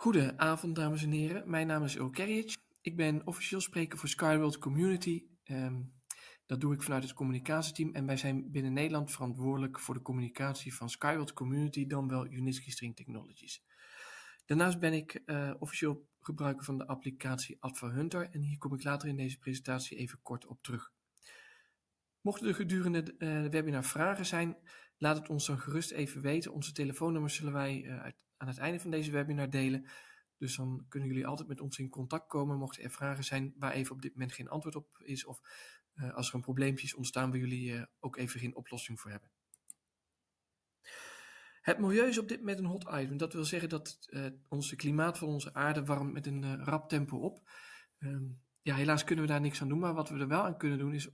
Goedenavond, dames en heren. Mijn naam is Earl Kerric. Ik ben officieel spreker voor Skyworld Community. Ehm, dat doe ik vanuit het communicatieteam. En wij zijn binnen Nederland verantwoordelijk voor de communicatie van Skyworld Community, dan wel Unisky String Technologies. Daarnaast ben ik eh, officieel gebruiker van de applicatie Adva Hunter. En hier kom ik later in deze presentatie even kort op terug. Mochten er gedurende eh, de webinar vragen zijn, laat het ons dan gerust even weten. Onze telefoonnummers zullen wij uh, uit aan het einde van deze webinar delen. Dus dan kunnen jullie altijd met ons in contact komen. Mochten er vragen zijn waar even op dit moment geen antwoord op is. Of eh, als er een probleempje is ontstaan waar jullie eh, ook even geen oplossing voor hebben. Het milieu is op dit moment een hot item. Dat wil zeggen dat uh, onze klimaat van onze aarde warmt met een rap tempo op. Ehm, ja, helaas kunnen we daar niks aan doen. Maar wat we er wel aan kunnen doen is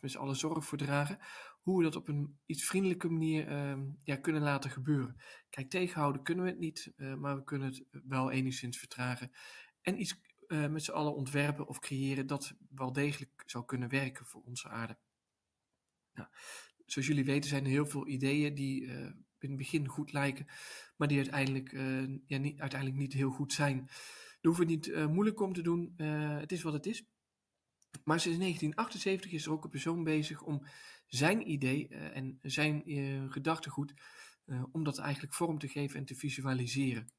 met z'n allen zorg voor dragen hoe we dat op een iets vriendelijke manier ehm, ja, kunnen laten gebeuren. Kijk, tegenhouden kunnen we het niet, eh, maar we kunnen het wel enigszins vertragen. En iets eh, met z'n allen ontwerpen of creëren dat wel degelijk zou kunnen werken voor onze aarde. Nou, zoals jullie weten zijn er heel veel ideeën die eh, in het begin goed lijken, maar die uiteindelijk, ja, niet, uiteindelijk niet heel goed zijn. Daar hoeven we niet moeilijk om te doen. het is wat het is. Maar sinds 1978 is er ook een persoon bezig om zijn idee eh, en zijn eh, gedachtegoed, eh, om dat eigenlijk vorm te geven en te visualiseren.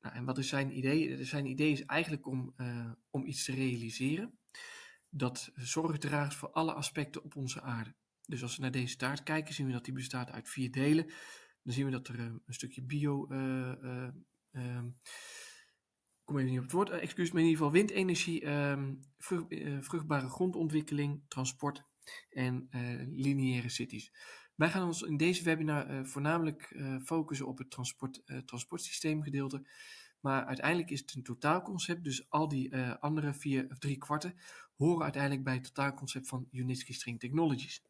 Nou, en wat is zijn idee? Zijn idee is eigenlijk om, om iets te realiseren dat zorg draagt voor alle aspecten op onze aarde. Dus als we naar deze taart kijken, zien we dat die bestaat uit vier delen. Dan zien we dat er een stukje bio. Uh, uh, kom even niet op het woord, excuus me. In ieder geval windenergie, ehm, vrucht, vruchtbare grondontwikkeling, transport en eh, lineaire cities. Wij gaan ons in deze webinar eh, voornamelijk eh, focussen op het transport, transportsysteemgedeelte. Maar uiteindelijk is het een totaalconcept, dus al die andere vier of drie kwarten horen uiteindelijk bij het totaalconcept van Unitsky String Technologies.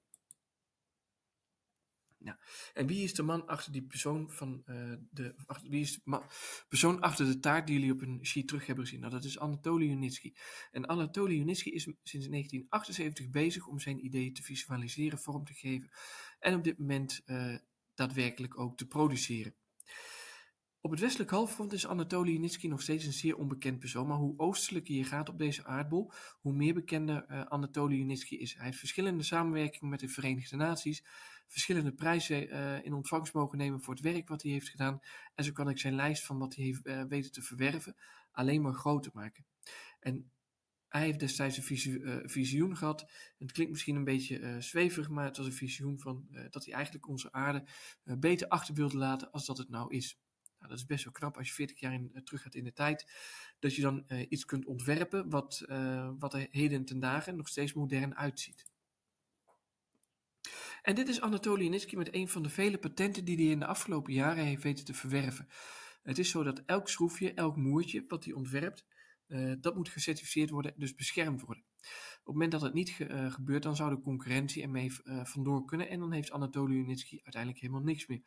En wie is de man achter die persoon van eh, de. Achter, wie is de man, persoon achter de taart die jullie op een sheet terug hebben gezien? Nou, dat is Anatoly Unitsky. En Anatoly Unitsky is sinds 1978 bezig om zijn ideeën te visualiseren, vorm te geven en op dit moment eh, daadwerkelijk ook te produceren. Op het westelijk halfrond is Anatoly Unitsky nog steeds een zeer onbekend persoon, maar hoe oostelijker je gaat op deze aardbol, hoe meer bekender uh, eh, Anatoly Unitsky is. Hij heeft verschillende samenwerkingen met de Verenigde Naties verschillende prijzen eh, in ontvangst mogen nemen voor het werk wat hij heeft gedaan. En zo kan ik zijn lijst van wat hij heeft eh, weten te verwerven alleen maar groter maken. En hij heeft destijds een visioen, uh, visioen gehad. Het klinkt misschien een beetje eh, zweverig, maar het was een visioen van dat hij eigenlijk onze aarde beter achter wilde laten als dat het nou is. Nou, dat is best wel knap als je 40 jaar terug gaat in de tijd. Dat je dan iets kunt ontwerpen wat, wat er heden ten dagen nog steeds modern uitziet. En dit is Anatoly Niski met een van de vele patenten die hij in de afgelopen jaren heeft weten te verwerven. Het is zo dat elk schroefje, elk moertje wat hij ontwerpt, eh, dat moet gecertificeerd worden, dus beschermd worden. Op het moment dat het niet eh, gebeurt, dan zou de concurrentie ermee uh, vandoor kunnen en dan heeft Anatoly Unitsky uiteindelijk helemaal niks meer.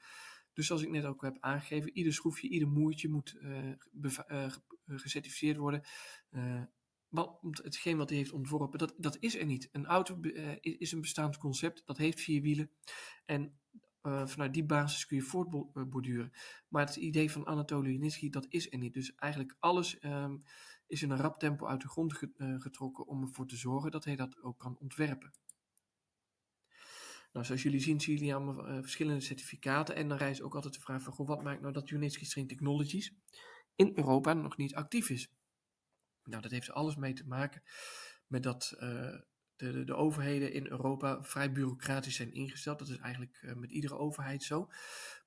Dus zoals ik net ook heb aangegeven, ieder schroefje, ieder moertje moet gecertificeerd worden wat, hetgeen wat hij heeft ontworpen, dat, dat is er niet. Een auto eh, is een bestaand concept, dat heeft vier wielen. En eh, vanuit die basis kun je voortborduren. Maar het idee van Anatoly Janitsky, dat is er niet. Dus eigenlijk alles ehm, is in een rap tempo uit de grond eh, getrokken om ervoor te zorgen dat hij dat ook kan ontwerpen. Nou, zoals jullie zien, zie jullie allemaal verschillende certificaten. En dan rijst ook altijd de vraag van, goh, wat maakt nou dat Unitsky String Technologies in Europa nog niet actief is? Nou, dat heeft alles mee te maken met dat eh, de, de, overheden in Europa vrij bureaucratisch zijn ingesteld. Dat is eigenlijk eh, met iedere overheid zo.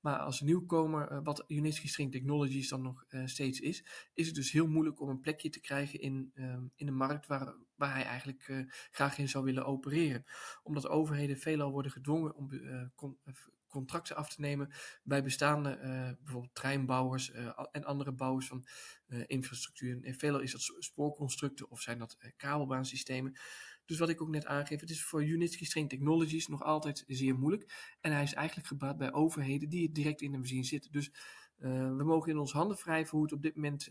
Maar als nieuwkomer, eh, wat Unisky String Technologies dan nog steeds is, is het dus heel moeilijk om een plekje te krijgen in, ehm, in de markt waar, waar hij eigenlijk graag in zou willen opereren. Omdat overheden veelal worden gedwongen om contracten af te nemen bij bestaande eh, bijvoorbeeld treinbouwers eh, en andere bouwers van eh, infrastructuur. En veelal is dat spoorconstructen of zijn dat kabelbaansystemen. Dus wat ik ook net aangeef, het is voor unit String technologies nog altijd zeer moeilijk. En hij is eigenlijk gebaat bij overheden die het direct in de machine zitten. Dus we mogen in ons handen wrijven hoe het op dit moment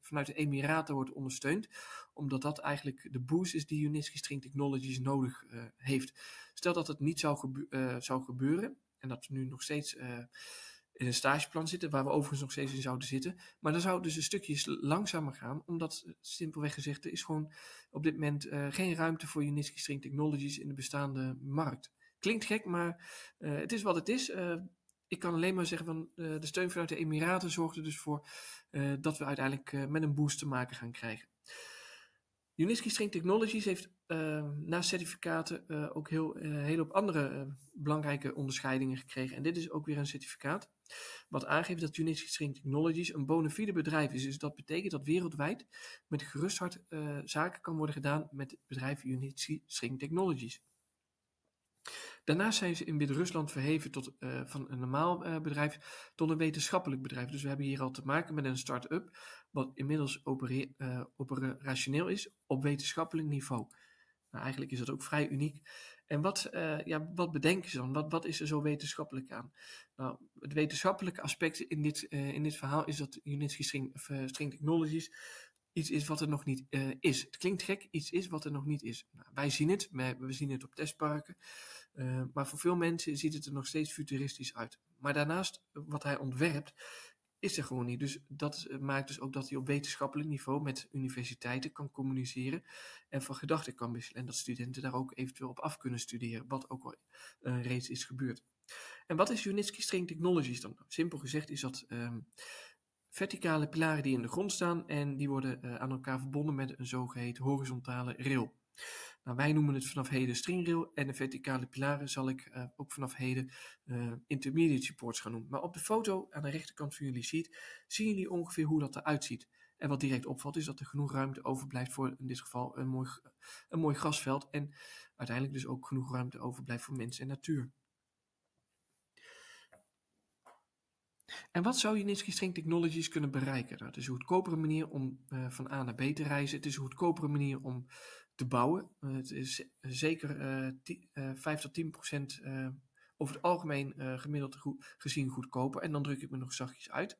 vanuit de Emiraten wordt ondersteund. Omdat dat eigenlijk de boost is die Unisky String Technologies nodig heeft. Stel dat het niet zou, zou gebeuren, en dat we nu nog steeds eh, in een stageplan zitten, waar we overigens nog steeds in zouden zitten. Maar dan zou dus een stukje langzamer gaan, omdat eh, simpelweg gezegd er is gewoon op dit moment eh, geen ruimte voor Unisky String Technologies in de bestaande markt. Klinkt gek, maar het is wat het is. ik kan alleen maar zeggen van de steun vanuit de Emiraten zorgde er dus voor dat we uiteindelijk met een boost te maken gaan krijgen. Uniski String Technologies heeft uh, ehm, naast certificaten eh, ook heel, uh, op andere eh, belangrijke onderscheidingen gekregen. En dit is ook weer een certificaat wat aangeeft dat Uniski String Technologies een bona fide bedrijf is. Dus dat betekent dat wereldwijd met gerust hart zaken kan worden gedaan met het bedrijf Uniski String Technologies. Daarnaast zijn ze in Wit-Rusland verheven tot, eh, van een normaal eh, bedrijf tot een wetenschappelijk bedrijf. Dus we hebben hier al te maken met een start-up, wat inmiddels uh, operationeel is op wetenschappelijk niveau. Nou, eigenlijk is dat ook vrij uniek. En wat, ja, wat bedenken ze dan? Wat, wat is er zo wetenschappelijk aan? Nou, het wetenschappelijke aspect in dit, in dit verhaal is dat Unitsky String, String Technologies iets is wat er nog niet eh, is. Het klinkt gek, iets is wat er nog niet is. Nou, wij zien het, wij, we zien het op testparken. Eh, maar voor veel mensen ziet het er nog steeds futuristisch uit. Maar daarnaast, wat hij ontwerpt, is er gewoon niet. Dus dat eh, maakt dus ook dat hij op wetenschappelijk niveau met universiteiten kan communiceren en van gedachten kan wisselen. En dat studenten daar ook eventueel op af kunnen studeren, wat ook al uh, reeds is gebeurd. En wat is Unitsky String Technologies dan? Nou, simpel gezegd is dat ehm, verticale pilaren die in de grond staan en die worden eh, aan elkaar verbonden met een zogeheten horizontale rail. Nou, wij noemen het vanaf heden stringrail en de verticale pilaren zal ik eh, ook vanaf heden eh, intermediate supports gaan noemen. Maar op de foto aan de rechterkant van jullie ziet, zien jullie ongeveer hoe dat eruit ziet. En wat direct opvalt is dat er genoeg ruimte overblijft voor in dit geval een mooi, een mooi grasveld en uiteindelijk dus ook genoeg ruimte overblijft voor mens en natuur. En wat zou Unitsky String Technologies kunnen bereiken? Nou, het is een goedkopere manier om eh, van A naar B te reizen. Het is een goedkopere manier om te bouwen. Eh, het is zeker uh, eh, 5 tot 10 procent over het algemeen gemiddeld gezien goedkoper. En dan druk ik me nog zachtjes uit.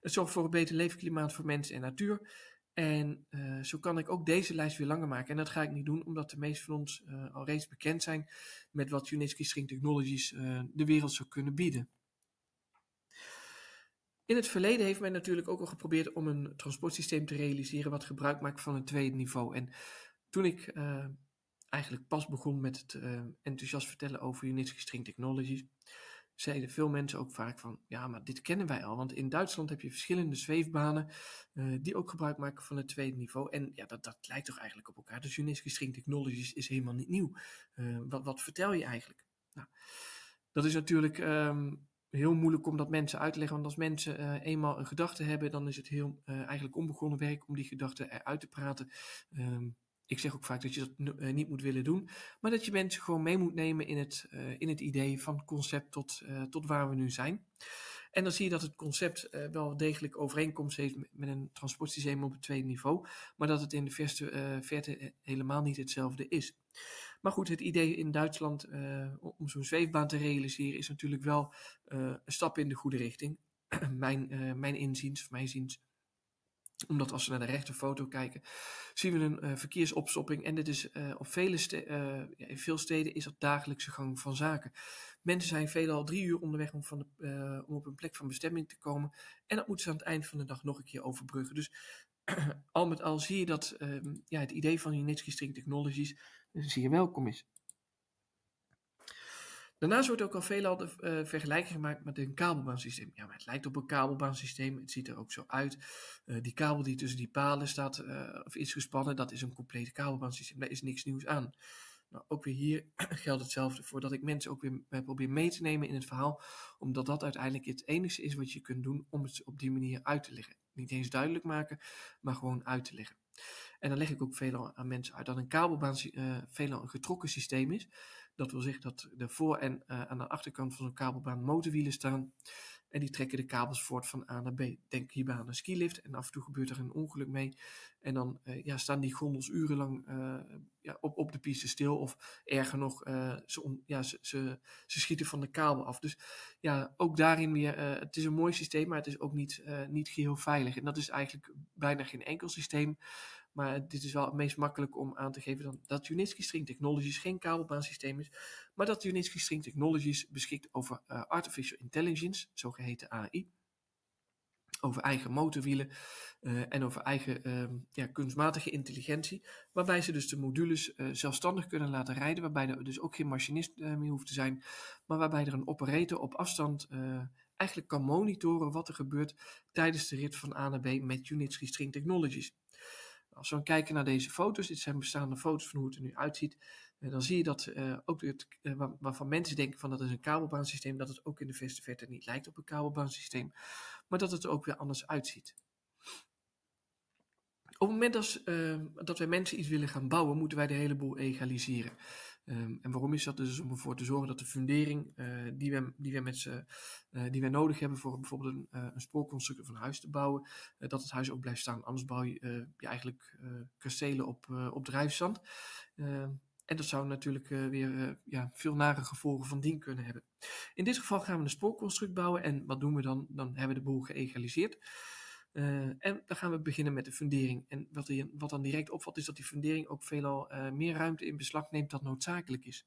Het zorgt voor een beter leefklimaat voor mens en natuur. En zo kan ik ook deze lijst weer langer maken. En dat ga ik niet doen, omdat de meesten van ons al reeds bekend zijn met wat Unesco String Technologies de wereld zou kunnen bieden. In het verleden heeft men natuurlijk ook al geprobeerd om een transportsysteem te realiseren wat gebruik maakt van het tweede niveau. En toen ik eh, eigenlijk pas begon met het eh, enthousiast vertellen over Unitsky String Technologies, zeiden veel mensen ook vaak van, ja, maar dit kennen wij al. Want in Duitsland heb je verschillende zweefbanen eh, die ook gebruik maken van het tweede niveau. En ja, dat, dat lijkt toch eigenlijk op elkaar. Dus Unitsky String Technologies is helemaal niet nieuw. wat, wat vertel je eigenlijk? Nou, dat is natuurlijk ehm, heel moeilijk om dat mensen uit te leggen. Want als mensen eh, eenmaal een gedachte hebben, dan is het heel eh, eigenlijk onbegonnen werk om die gedachte eruit te praten. Ehm, ik zeg ook vaak dat je dat eh, niet moet willen doen. Maar dat je mensen gewoon mee moet nemen in het, in het idee van concept tot, tot waar we nu zijn. En dan zie je dat het concept wel degelijk overeenkomst heeft met een transportsysteem op het tweede niveau. Maar dat het in de verste verte helemaal niet hetzelfde is. Maar goed, het idee in Duitsland eh, om zo'n zweefbaan te realiseren is natuurlijk wel eh, een stap in de goede richting. mijn, eh, mijn inziens, of mijn ziens omdat als we naar de rechterfoto kijken, zien we een verkeersopstopping. En dit is op vele in veel steden is dat dagelijkse gang van zaken. Mensen zijn veelal drie uur onderweg om, van de, om op een plek van bestemming te komen. En dat moeten ze aan het eind van de dag nog een keer overbruggen. Dus al met al zie je dat ehm, ja, het idee van Unitsky String Technologies dus zeer welkom is. Daarnaast wordt ook al veelal de eh, vergelijking gemaakt met een kabelbaansysteem. Ja, maar het lijkt op een kabelbaansysteem. Het ziet er ook zo uit. Eh, die kabel die tussen die palen staat eh, of is gespannen, dat is een complete kabelbaansysteem. Daar is niks nieuws aan. Nou, ook weer hier geldt hetzelfde voor dat ik mensen ook weer probeer mee te nemen in het verhaal, omdat dat uiteindelijk het enige is wat je kunt doen om het op die manier uit te leggen. Niet eens duidelijk maken, maar gewoon uit te leggen. En dan leg ik ook veel aan mensen uit dat een kabelbaan uh, veelal een getrokken systeem is. Dat wil zeggen dat de voor- en eh, aan de achterkant van zo'n kabelbaan motorwielen staan. En die trekken de kabels voort van A naar B. Denk hierbij aan een skilift. En af en toe gebeurt er een ongeluk mee. En dan eh, ja, staan die gondels urenlang eh, ja, op, op de piste stil. Of erger nog, eh, ze, ja, ze, ze, schieten van de kabel af. Dus ja, ook daarin weer. het is een mooi systeem, maar het is ook niet, niet geheel veilig. En dat is eigenlijk bijna geen enkel systeem. Maar dit is wel het meest makkelijk om aan te geven dan dat Unitsky String Technologies geen kabelbaansysteem is maar dat Unitsky String Technologies beschikt over eh, artificial intelligence, zogeheten AI, over eigen motorwielen eh, en over eigen ehm, ja, kunstmatige intelligentie, waarbij ze dus de modules eh, zelfstandig kunnen laten rijden, waarbij er dus ook geen machinist meer hoeft te zijn, maar waarbij er een operator op afstand eigenlijk kan monitoren wat er gebeurt tijdens de rit van A naar B met Unitsky String Technologies. Als we dan kijken naar deze foto's, dit zijn bestaande foto's van hoe het er nu uitziet, eh, dan zie je dat eh, ook het, eh, waarvan mensen denken van dat is een kabelbaansysteem, dat het ook in de verste verte niet lijkt op een kabelbaansysteem, maar dat het er ook weer anders uitziet. Op het moment ehm, dat, uh, wij mensen iets willen gaan bouwen, moeten wij de hele boel egaliseren. Ehm, en waarom is dat dus? Om ervoor te zorgen dat de fundering die, wij, die, wij mensen, die wij nodig hebben voor bijvoorbeeld een, een spoorconstructie van een huis te bouwen, dat het huis ook blijft staan. Anders bouw je, je eigenlijk kastelen op, op drijfzand. Ehm, en dat zou natuurlijk eh, weer eh, ja, veel nare gevolgen van dien kunnen hebben. In dit geval gaan we een spoorconstruct bouwen. En wat doen we dan? Dan hebben we de boel geëgaliseerd. Eh, en dan gaan we beginnen met de fundering. En wat, wat dan direct opvalt is dat die fundering ook veelal meer ruimte in beslag neemt dan noodzakelijk is.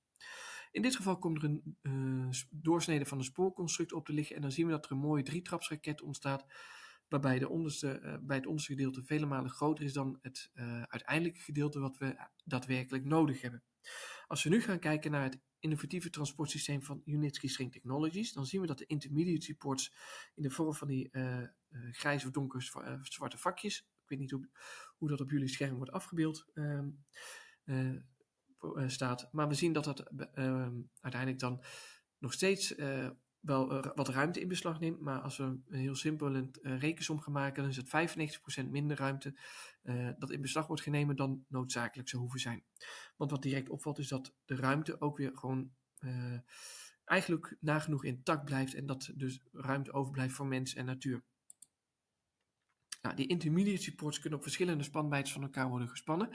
In dit geval komt er een doorsnede van een spoorconstruct op te liggen en dan zien we dat er een mooie drietrapsraket ontstaat waarbij de onderste, eh, bij het onderste gedeelte vele malen groter is dan het uh, uiteindelijke gedeelte wat we daadwerkelijk nodig hebben. Als we nu gaan kijken naar het innovatieve transportsysteem van Unitsky String Technologies, dan zien we dat de intermediate supports in de vorm van die uh, grijze of donkere zwarte vakjes, ik weet niet hoe, hoe dat op jullie scherm wordt afgebeeld, ehm, staat. Maar we zien dat dat ehm, uiteindelijk dan nog steeds wel eh, wat ruimte in beslag neemt. Maar als we een heel simpel een rekensom gaan maken, dan is het 95% minder ruimte eh, dat in beslag wordt genomen dan noodzakelijk zou hoeven zijn. Want wat direct opvalt is dat de ruimte ook weer gewoon eh, eigenlijk nagenoeg intact blijft en dat dus ruimte overblijft voor mens en natuur. Nou, die intermediate supports kunnen op verschillende spanbijtes van elkaar worden gespannen.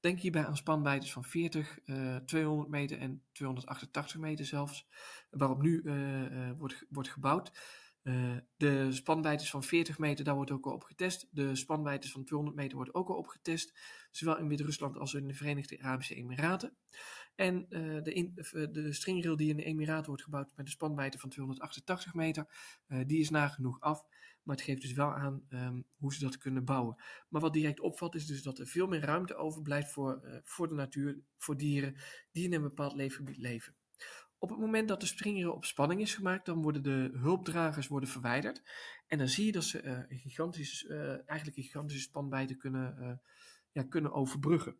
Denk hierbij aan spanbijtes van 40, 200 eh, meter en 288 meter zelfs, waarop nu eh, eh, wordt, wordt gebouwd. de spanbijtes van 40 meter, daar wordt ook al op getest. De spanwijdtes van 200 meter wordt ook al op getest. Zowel in Wit-Rusland als in de Verenigde Arabische Emiraten. En de, in, stringrail die in de Emiraten wordt gebouwd met een spanwijdte van 288 meter, die is nagenoeg af. Maar het geeft dus wel aan ehm, hoe ze dat kunnen bouwen. Maar wat direct opvalt is dus dat er veel meer ruimte overblijft voor, eh, voor de natuur, voor dieren die in een bepaald leefgebied leven. Op het moment dat de springeren op spanning is gemaakt, dan worden de hulpdragers worden verwijderd. En dan zie je dat ze uh, gigantisch, eh, eigenlijk gigantische spanwijten kunnen, ja, kunnen overbruggen.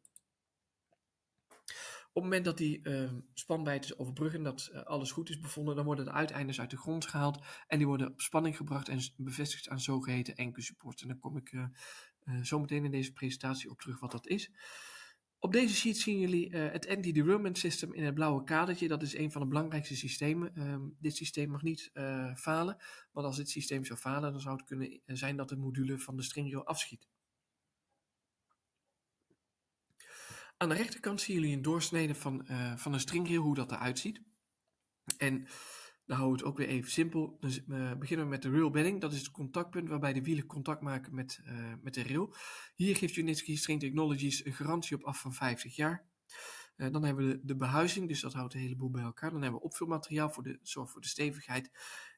Op het moment dat die uh, ehm, spanwijdtes overbruggen, dat eh, alles goed is bevonden, dan worden de uiteindes uit de grond gehaald en die worden op spanning gebracht en bevestigd aan zogeheten enkelsupport. En dan kom ik uh, eh, eh, zo meteen in deze presentatie op terug wat dat is. Op deze sheet zien jullie het anti-derailment system in het blauwe kadertje. Dat is een van de belangrijkste systemen. Ehm, dit systeem mag niet falen, want als dit systeem zou falen, dan zou het kunnen zijn dat de module van de stringrail afschiet. Aan de rechterkant zien jullie een doorsnede van, eh, van een stringrail, hoe dat eruit ziet. En dan houden we het ook weer even simpel. Dan eh, beginnen we met de rail bedding. Dat is het contactpunt waarbij de wielen contact maken met, eh, met de rail. Hier geeft Unitsky String Technologies een garantie op af van 50 jaar. dan hebben we de, behuizing, dus dat houdt een heleboel bij elkaar. Dan hebben we opvulmateriaal voor de zorg voor de stevigheid.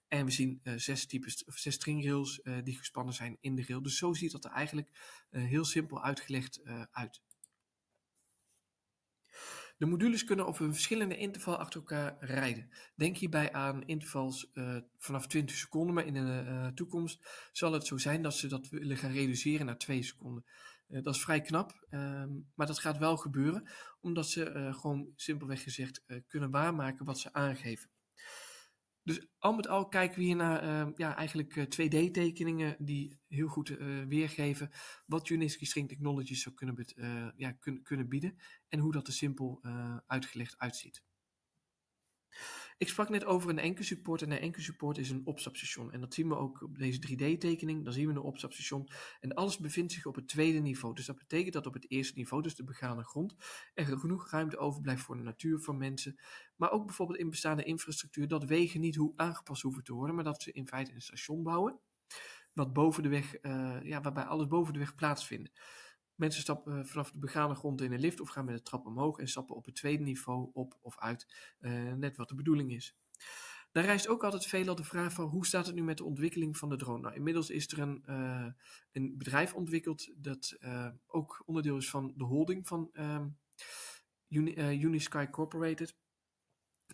En we zien zes, types, zes stringrails die gespannen zijn in de rail. Dus zo ziet dat er eigenlijk heel simpel uitgelegd uit. De modules kunnen op een verschillende interval achter elkaar rijden. Denk hierbij aan intervals eh, vanaf 20 seconden, maar in de eh, toekomst zal het zo zijn dat ze dat willen gaan reduceren naar 2 seconden. Eh, dat is vrij knap, ehm, maar dat gaat wel gebeuren, omdat ze gewoon simpelweg gezegd kunnen waarmaken wat ze aangeven. Dus al met al kijken we hier naar ehm, ja, eigenlijk 2D-tekeningen eh, die heel goed eh, weergeven wat Unisky String Technologies zou kunnen, eh, ja, kunnen bieden en hoe dat er simpel uitgelegd uitziet. Ik sprak net over een enkelsupport support en een enkelsupport support is een opstapstation. En dat zien we ook op deze 3D-tekening. Dan zien we een opstapstation en alles bevindt zich op het tweede niveau. Dus dat betekent dat op het eerste niveau, dus de begane grond, er genoeg ruimte overblijft voor de natuur, voor mensen. Maar ook bijvoorbeeld in bestaande infrastructuur dat wegen niet hoe aangepast hoeven te worden, maar dat ze in feite een station bouwen. Wat boven de weg, eh, ja, waarbij alles boven de weg plaatsvindt. Mensen stappen vanaf de begane grond in een lift of gaan met de trap omhoog en stappen op het tweede niveau op of uit, eh, net wat de bedoeling is. Daar rijst ook altijd veelal de vraag van hoe staat het nu met de ontwikkeling van de drone? Nou, inmiddels is er een, eh, een bedrijf ontwikkeld dat eh, ook onderdeel is van de holding van ehm, Uni, Unisky Corporated.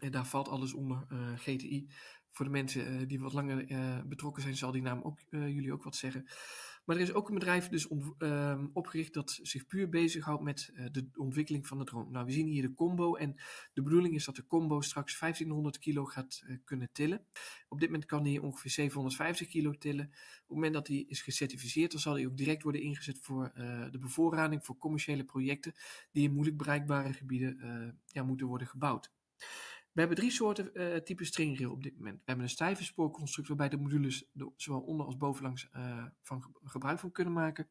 En daar valt alles onder GTI. Voor de mensen die wat langer betrokken zijn, zal die naam ook jullie ook wat zeggen. Maar er is ook een bedrijf dus ehm, opgericht dat zich puur bezighoudt met eh, de ontwikkeling van de drone. Nou, we zien hier de combo en de bedoeling is dat de combo straks 1500 kilo gaat eh, kunnen tillen. Op dit moment kan hij ongeveer 750 kilo tillen. Op het moment dat hij is gecertificeerd, dan zal hij ook direct worden ingezet voor eh, de bevoorrading voor commerciële projecten die in moeilijk bereikbare gebieden ja, moeten worden gebouwd. We hebben drie soorten uh, type stringrail op dit moment. We hebben een stijve spoorconstructie waarbij de modules zowel onder als bovenlangs eh, van gebruik van kunnen maken.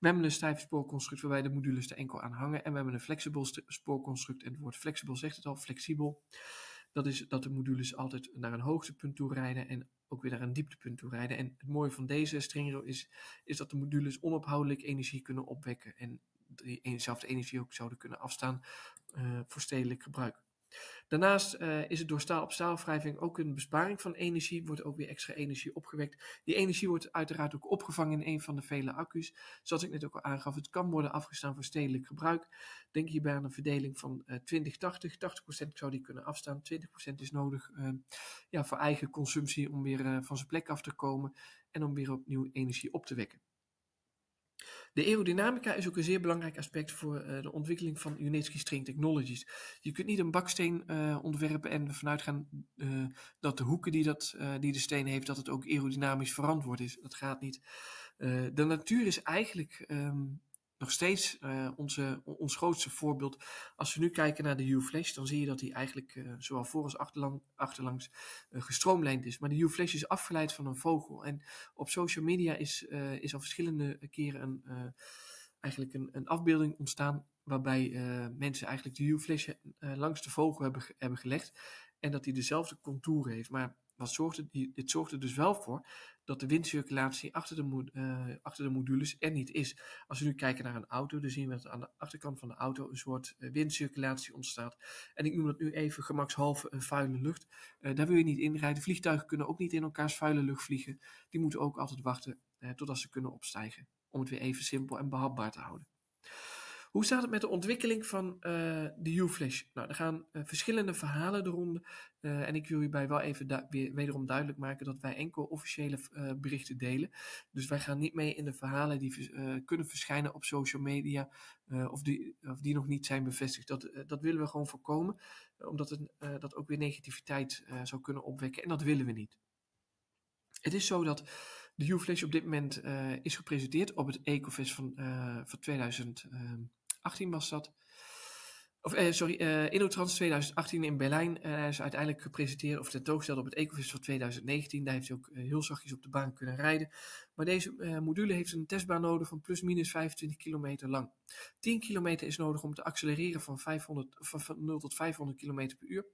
We hebben een stijve spoorconstruct waarbij de modules er enkel aan hangen. En we hebben een flexibel spoorconstruct. En het woord flexibel zegt het al, flexibel. Dat is dat de modules altijd naar een hoogtepunt toe rijden en ook weer naar een dieptepunt toe rijden. En het mooie van deze stringrail is, is dat de modules onophoudelijk energie kunnen opwekken. En diezelfde energie ook zouden kunnen afstaan eh, voor stedelijk gebruik. Daarnaast eh, is het door staal op staalwrijving ook een besparing van energie. Wordt ook weer extra energie opgewekt. Die energie wordt uiteraard ook opgevangen in een van de vele accu's. Zoals ik net ook al aangaf, het kan worden afgestaan voor stedelijk gebruik. Denk hierbij aan een verdeling van 20-80. Eh, 80%, zou die kunnen afstaan. 20% is nodig ehm, ja, voor eigen consumptie om weer eh, van zijn plek af te komen en om weer opnieuw energie op te wekken. De aerodynamica is ook een zeer belangrijk aspect voor eh, de ontwikkeling van Unitsky String Technologies. Je kunt niet een baksteen eh, ontwerpen en ervan uitgaan eh, dat de hoeken die, dat, die de steen heeft, dat het ook aerodynamisch verantwoord is. Dat gaat niet. de natuur is eigenlijk ehm, nog steeds eh, onze, ons grootste voorbeeld. Als we nu kijken naar de U-Flash, dan zie je dat die eigenlijk eh, zowel voor als achterlang, achterlangs eh, gestroomlijnd is. Maar de U-Flash is afgeleid van een vogel. En op social media is, is al verschillende keren een, eigenlijk een, een afbeelding ontstaan. Waarbij mensen eigenlijk de U-Flash langs de vogel hebben, hebben gelegd. En dat hij dezelfde contouren heeft. Maar wat dit zorgt er dus wel voor dat de windcirculatie achter de, eh, achter de modules er niet is. Als we nu kijken naar een auto, dan zien we dat aan de achterkant van de auto een soort eh, windcirculatie ontstaat. En ik noem dat nu even gemakshalve een vuile lucht. Eh, daar wil je niet in rijden. Vliegtuigen kunnen ook niet in elkaars vuile lucht vliegen. Die moeten ook altijd wachten totdat ze kunnen opstijgen. Om het weer even simpel en behapbaar te houden. Hoe staat het met de ontwikkeling van eh, de U-Flash? Nou, er gaan eh, verschillende verhalen de ronde. Eh, en ik wil hierbij wel even weer, wederom duidelijk maken dat wij enkel officiële berichten delen. Dus wij gaan niet mee in de verhalen die kunnen verschijnen op social media of, die, of die nog niet zijn bevestigd. Dat, dat willen we gewoon voorkomen, omdat het, dat ook weer negativiteit zou kunnen opwekken. En dat willen we niet. Het is zo dat de U-Flash op dit moment is gepresenteerd op het Ecofest van, uh, van 2000, 2018 was dat. Of, eh, sorry, eh, InnoTrans 2018 in Berlijn. Eh, is uiteindelijk gepresenteerd of tentoongesteld op het Ecofest van 2019. Daar heeft hij ook eh, heel zachtjes op de baan kunnen rijden. Maar deze eh, module heeft een testbaan nodig van plus minus 25 kilometer lang. 10 kilometer is nodig om te accelereren van, 500, van 0 tot 500 kilometer per uur.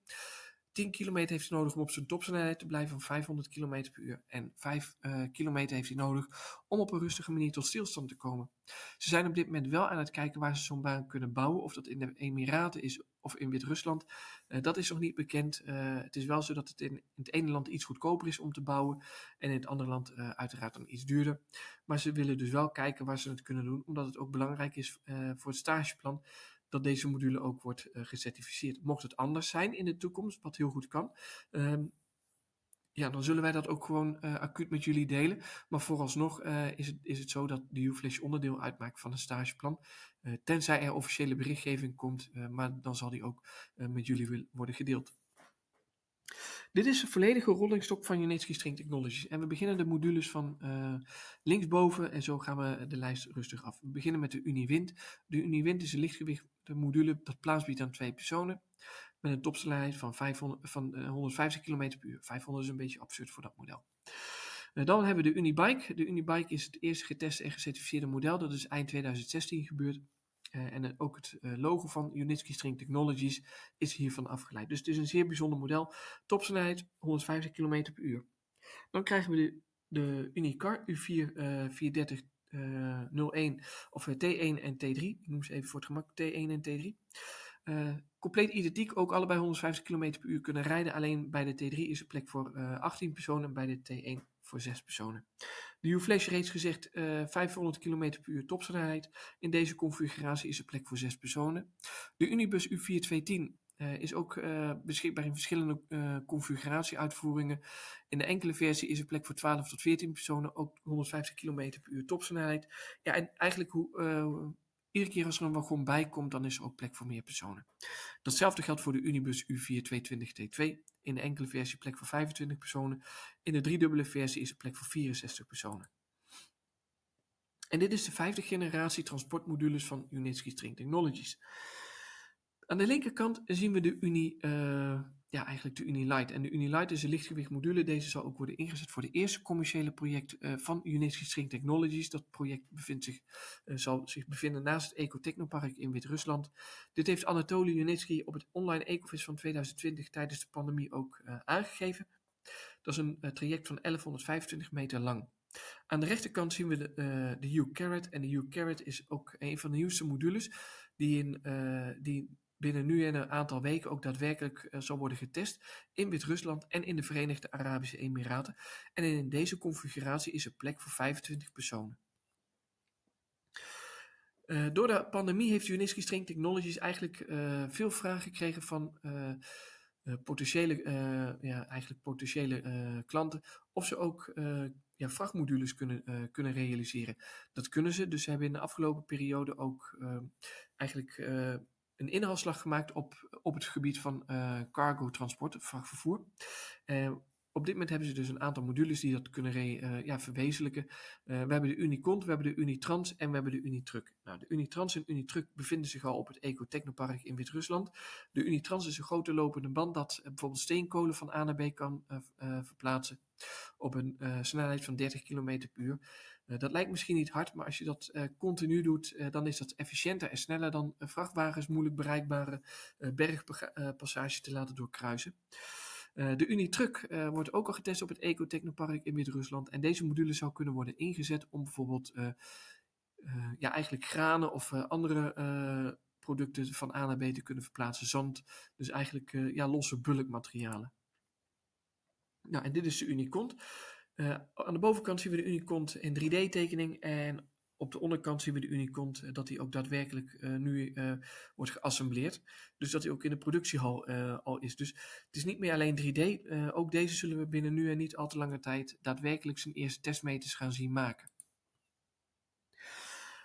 10 kilometer heeft hij nodig om op zijn topsnelheid te blijven van 500 km per uur. En 5 uh, eh, kilometer heeft hij nodig om op een rustige manier tot stilstand te komen. Ze zijn op dit moment wel aan het kijken waar ze zo'n baan kunnen bouwen. Of dat in de Emiraten is of in Wit-Rusland. Eh, dat is nog niet bekend. Eh, het is wel zo dat het in, in, het ene land iets goedkoper is om te bouwen. En in het andere land uiteraard dan iets duurder. Maar ze willen dus wel kijken waar ze het kunnen doen. Omdat het ook belangrijk is voor het stageplan dat deze module ook wordt eh, gecertificeerd. Mocht het anders zijn in de toekomst, wat heel goed kan, ehm, ja, dan zullen wij dat ook gewoon uh, acuut met jullie delen. Maar vooralsnog uh, is, het, is het zo dat de U-Flash onderdeel uitmaakt van een stageplan. tenzij er officiële berichtgeving komt, maar dan zal die ook met jullie worden gedeeld. Dit is de volledige rollingstok van Unitsky String Technologies. En we beginnen de modules van eh, linksboven en zo gaan we de lijst rustig af. We beginnen met de Uniwind. De Uniwind is een lichtgewicht de module dat plaats biedt aan twee personen. Met een topsnelheid van, 500, van 150 eh, km per uur. 500 is een beetje absurd voor dat model. Eh, dan hebben we de Unibike. De Unibike is het eerste geteste en gecertificeerde model. Dat is eind 2016 gebeurd. Eh, en ook het eh, logo van Unitsky String Technologies is hiervan afgeleid. Dus het is een zeer bijzonder model. Topsnelheid 150 km per uur. Dan krijgen we de, de Unicar U4 430 uh, 01 of eh, T1 en T3. Ik noem ze even voor het gemak T1 en T3. Uh, compleet identiek, ook allebei 150 km per uur kunnen rijden. Alleen bij de T3 is er plek voor uh, 18 personen bij de T1 voor zes personen. De u Flash reeds gezegd uh, 500 km per uur topsnelheid. In deze configuratie is er plek voor zes personen. De Unibus U4210 eh, is ook eh, beschikbaar in verschillende uh, eh, configuratie In de enkele versie is er plek voor 12 tot 14 personen, ook 150 km per uur topsnelheid. Ja, en eigenlijk hoe. Iedere keer als er een wagon bij komt, dan is er ook plek voor meer personen. Datzelfde geldt voor de Unibus U4220T2. In de enkele versie plek voor 25 personen. In de driedubbele versie is er plek voor 64 personen. En dit is de vijfde generatie transportmodules van Unitsky String Technologies. Aan de linkerkant zien we de Uni, eh, ja, eigenlijk de Unilight. En de Unilight is een lichtgewicht module Deze zal ook worden ingezet voor de eerste commerciële project eh, van UNESCO String Technologies. Dat project bevindt zich, eh, zal zich bevinden naast het Ecotechnopark in Wit-Rusland. Dit heeft Anatoly Unitsky op het online Ecofest van 2020 tijdens de pandemie ook eh, aangegeven. Dat is een traject van 1125 meter lang. Aan de rechterkant zien we de, de U-Carrot. En de U-Carrot is ook een van de nieuwste modules die, in, die binnen nu en een aantal weken ook daadwerkelijk eh, zal worden getest in Wit-Rusland en in de Verenigde Arabische Emiraten. En in deze configuratie is er plek voor 25 personen. Eh, door de pandemie heeft Uniski String Technologies eigenlijk eh, veel vragen gekregen van potentiële, ja, eigenlijk potentiële klanten of ze ook ja, vrachtmodules kunnen, kunnen realiseren. Dat kunnen ze, dus ze hebben in de afgelopen periode ook eigenlijk een inhaalslag gemaakt op, op het gebied van uh, cargo transport, vrachtvervoer. Eh, op dit moment hebben ze dus een aantal modules die dat kunnen eh, ja, verwezenlijken. we hebben de Unicont, we hebben de Unitrans en we hebben de Unitruck. Nou, de Unitrans en Unitruck bevinden zich al op het Ecotechnopark in Wit-Rusland. De Unitrans is een grote lopende band dat bijvoorbeeld steenkolen van A naar B kan verplaatsen op een snelheid van 30 km per uur. Eh, dat lijkt misschien niet hard, maar als je dat eh, continu doet, eh, dan is dat efficiënter en sneller dan vrachtwagens moeilijk bereikbare bergpassages te laten doorkruisen. de Unitruck wordt ook al getest op het Ecotechnopark in Wit-Rusland. En deze module zou kunnen worden ingezet om bijvoorbeeld ja, eigenlijk granen of andere producten van A naar B te kunnen verplaatsen. Zand, dus eigenlijk ja, losse bulkmaterialen. Nou, en dit is de Unicont. Eh, aan de bovenkant zien we de Unicont in 3D-tekening en op de onderkant zien we de Unicont eh, dat die ook daadwerkelijk eh, nu wordt geassembleerd. Dus dat die ook in de productiehal al is. Dus het is niet meer alleen 3D, ook deze zullen we binnen nu en niet al te lange tijd daadwerkelijk zijn eerste testmeters gaan zien maken.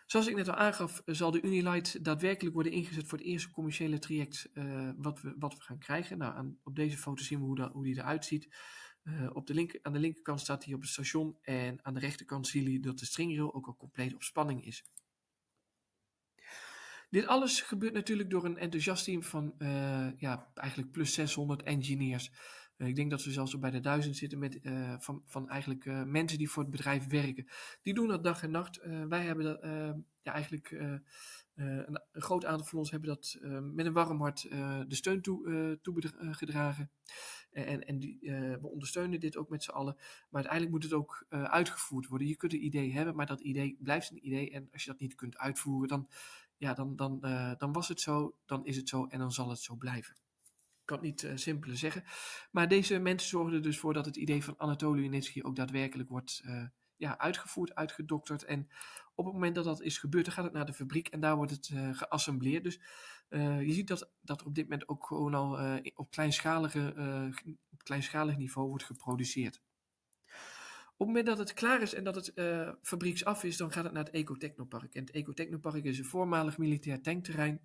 Zoals ik net al aangaf, zal de Unilight daadwerkelijk worden ingezet voor het eerste commerciële traject wat, we, wat we gaan krijgen. Nou, aan, op deze foto zien we hoe, dat, hoe die eruit ziet. Eh, op de link, aan de linkerkant staat hij op het station en aan de rechterkant zie je dat de stringrail ook al compleet op spanning is. Dit alles gebeurt natuurlijk door een enthousiast team van eh, ja, eigenlijk plus 600 engineers. Eh, ik denk dat we zelfs al bij de duizend zitten met, van, van eigenlijk mensen die voor het bedrijf werken. Die doen dat dag en nacht. wij hebben dat, ja, eigenlijk eh, een groot aantal van ons hebben dat eh, met een warm hart eh, de steun toe, toegedragen. En, en die, we ondersteunen dit ook met z'n allen. Maar uiteindelijk moet het ook uitgevoerd worden. Je kunt een idee hebben, maar dat idee blijft een idee. En als je dat niet kunt uitvoeren, dan, ja, dan, dan, dan was het zo, dan is het zo en dan zal het zo blijven. Ik kan het niet uh, simpeler zeggen. Maar deze mensen zorgden er dus voor dat het idee van Anatoly Unitsky ook daadwerkelijk wordt ja, uitgevoerd, uitgedokterd. En op het moment dat dat is gebeurd, dan gaat het naar de fabriek en daar wordt het eh, geassembleerd. Dus eh, je ziet dat, dat er op dit moment ook gewoon al eh, op, kleinschalige, op kleinschalig niveau wordt geproduceerd. Op het moment dat het klaar is en dat het fabrieksaf is, dan gaat het naar het Ecotechnopark. En het Ecotechnopark is een voormalig militair tankterrein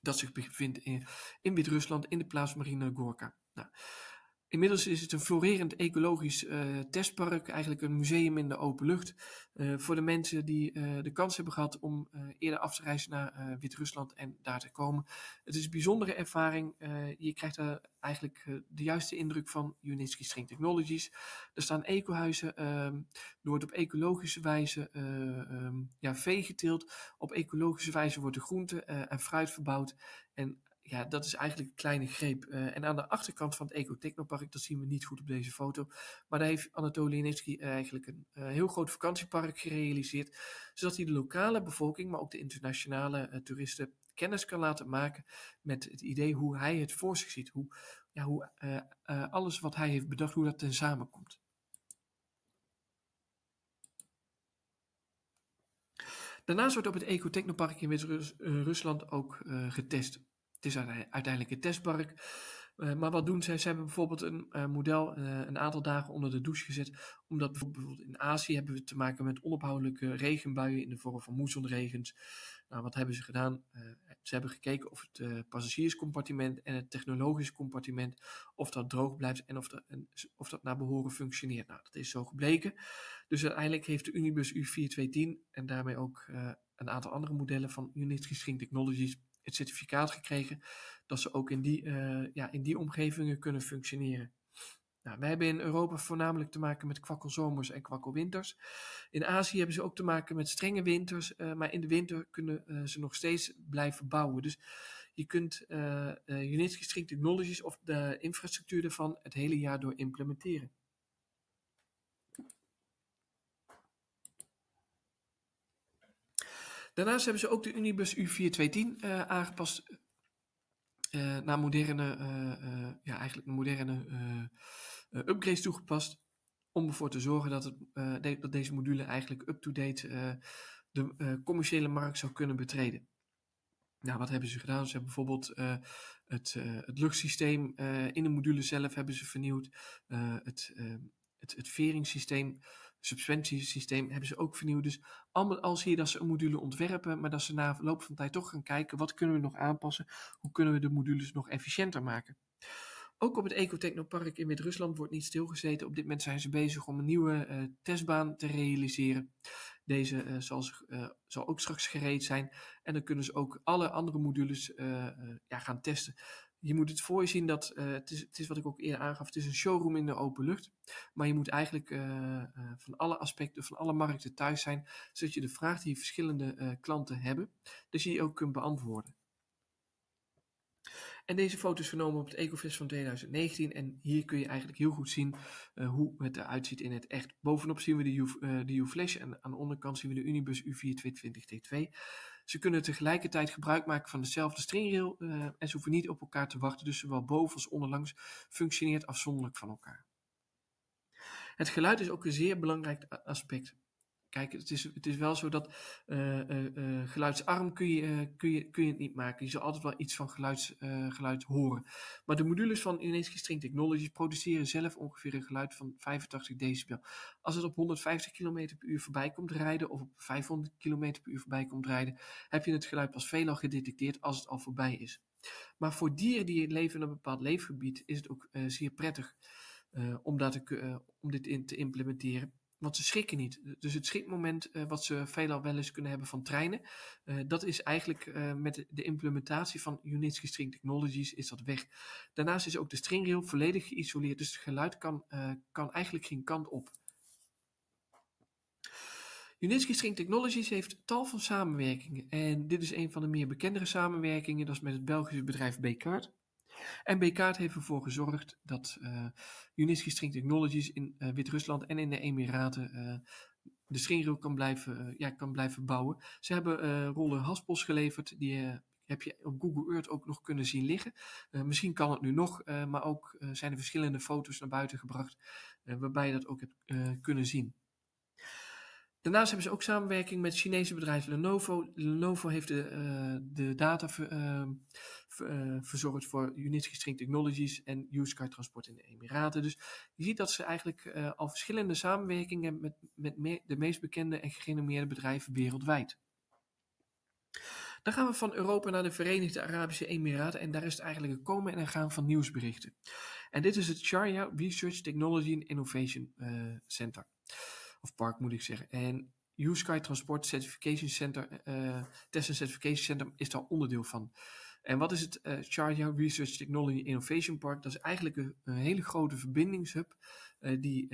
dat zich bevindt in, in Wit-Rusland in de plaats Marina Gorka. Nou, Inmiddels is het een florerend ecologisch eh, testpark, eigenlijk een museum in de open lucht. Eh, voor de mensen die eh, de kans hebben gehad om eerder af te reizen naar Wit-Rusland en daar te komen. Het is een bijzondere ervaring. je krijgt eigenlijk de juiste indruk van Unitsky String Technologies. Er staan ecohuizen. er ehm, wordt op ecologische wijze um, ja, vee geteeld. Op ecologische wijze wordt de groente en fruit verbouwd. En ja, dat is eigenlijk een kleine greep. Eh, en aan de achterkant van het Ecotechnopark, dat zien we niet goed op deze foto, maar daar heeft Anatoly Nevsky eigenlijk een eh, heel groot vakantiepark gerealiseerd, zodat hij de lokale bevolking, maar ook de internationale eh, toeristen kennis kan laten maken met het idee hoe hij het voor zich ziet, hoe, ja, hoe alles wat hij heeft bedacht, hoe dat ten samenkomt. Daarnaast wordt op het Ecotechnopark in Wit-Rusland ook getest. Het is uiteindelijk een testbark. Eh, maar wat doen zij? Ze hebben bijvoorbeeld een eh, model eh, een aantal dagen onder de douche gezet. Omdat bijvoorbeeld in Azië hebben we te maken met onophoudelijke regenbuien in de vorm van moessonregens. Nou, wat hebben ze gedaan? ze hebben gekeken of het passagierscompartiment en het technologisch compartiment, of dat droog blijft en of dat, of dat naar behoren functioneert. Nou, dat is zo gebleken. Dus uiteindelijk heeft de Unibus U4210 en daarmee ook een aantal andere modellen van Unit Geschink Technologies het certificaat gekregen dat ze ook in die, eh, ja, in die omgevingen kunnen functioneren. Nou, wij hebben in Europa voornamelijk te maken met kwakkelzomers en kwakkelwinters. In Azië hebben ze ook te maken met strenge winters, eh, maar in de winter kunnen eh, ze nog steeds blijven bouwen. Dus je kunt uh, Units Technologies of de infrastructuur ervan het hele jaar door implementeren. Daarnaast hebben ze ook de Unibus U4210 uh, eh, aangepast eh, naar moderne, eh, ja, eigenlijk moderne upgrades toegepast. Om ervoor te zorgen dat, het, deze module eigenlijk up-to-date de commerciële markt zou kunnen betreden. Nou, wat hebben ze gedaan? Ze hebben bijvoorbeeld het, uh, het, luchtsysteem in de module zelf hebben ze vernieuwd. het, het, het veringssysteem subventiesysteem hebben ze ook vernieuwd. Dus allemaal al zie je dat ze een module ontwerpen, maar dat ze na loop van tijd toch gaan kijken wat kunnen we nog aanpassen, hoe kunnen we de modules nog efficiënter maken. Ook op het Ecotechnopark in Wit-Rusland wordt niet stilgezeten. Op dit moment zijn ze bezig om een nieuwe eh, testbaan te realiseren. Deze eh, zal, eh, zal, ook straks gereed zijn. En dan kunnen ze ook alle andere modules ja, gaan testen je moet het voor je zien dat, eh, het, is, wat ik ook eerder aangaf, het is een showroom in de open lucht. Maar je moet eigenlijk eh, eh, van alle aspecten, van alle markten thuis zijn, zodat je de vraag die verschillende klanten hebben, dat je die ook kunt beantwoorden. En deze foto is genomen op het Ecofest van 2019 en hier kun je eigenlijk heel goed zien hoe het eruit ziet in het echt. Bovenop zien we de U-Flash en aan de onderkant zien we de Unibus U422 T2. Ze kunnen tegelijkertijd gebruik maken van dezelfde stringrail eh, en ze hoeven niet op elkaar te wachten, dus zowel boven als onderlangs functioneert afzonderlijk van elkaar. Het geluid is ook een zeer belangrijk aspect. Kijk, het is, het is wel zo dat eh, eh, eh, geluidsarm kun je, kun, je, kun je het niet maken. Je zal altijd wel iets van geluids, geluid horen. Maar de modules van Ineens String Technologies produceren zelf ongeveer een geluid van 85 decibel. Als het op 150 km per uur voorbij komt rijden of op 500 km per uur voorbij komt rijden, heb je het geluid pas veelal gedetecteerd als het al voorbij is. Maar voor dieren die leven in een bepaald leefgebied is het ook zeer prettig om, om dit in te implementeren. Want ze schrikken niet. Dus het schrikmoment eh, wat ze veelal wel eens kunnen hebben van treinen, eh, dat is eigenlijk eh, met de implementatie van Unitsky String Technologies is dat weg. Daarnaast is ook de stringrail volledig geïsoleerd, dus het geluid kan, kan eigenlijk geen kant op. Unitsky String Technologies heeft tal van samenwerkingen en dit is een van de meer bekendere samenwerkingen, dat is met het Belgische bedrijf Bekaert. En heeft ervoor gezorgd dat uh, eh, Unisky String Technologies in eh, Wit-Rusland en in de Emiraten eh, de stringrail kan blijven, ja, kan blijven bouwen. Ze hebben rollen haspels geleverd, die heb je op Google Earth ook nog kunnen zien liggen. misschien kan het nu nog, maar ook zijn er verschillende foto's naar buiten gebracht waarbij je dat ook hebt kunnen zien. Daarnaast hebben ze ook samenwerking met Chinese bedrijf Lenovo. Lenovo heeft de, uh, de data ehm, eh, verzorgd voor Unity String Technologies en Usecard Transport in de Emiraten. Dus je ziet dat ze eigenlijk eh, al verschillende samenwerkingen met, met de meest bekende en gerenommeerde bedrijven wereldwijd. Dan gaan we van Europa naar de Verenigde Arabische Emiraten en daar is het eigenlijk een komen en een gaan van nieuwsberichten. En dit is het Sharia Research Technology and Innovation Center of park moet ik zeggen. En USky Transport Certification Center, uh, Test and Certification Center is daar onderdeel van. En wat is het uh, Research Technology Innovation Park? Dat is eigenlijk een, hele grote verbindingshub eh, die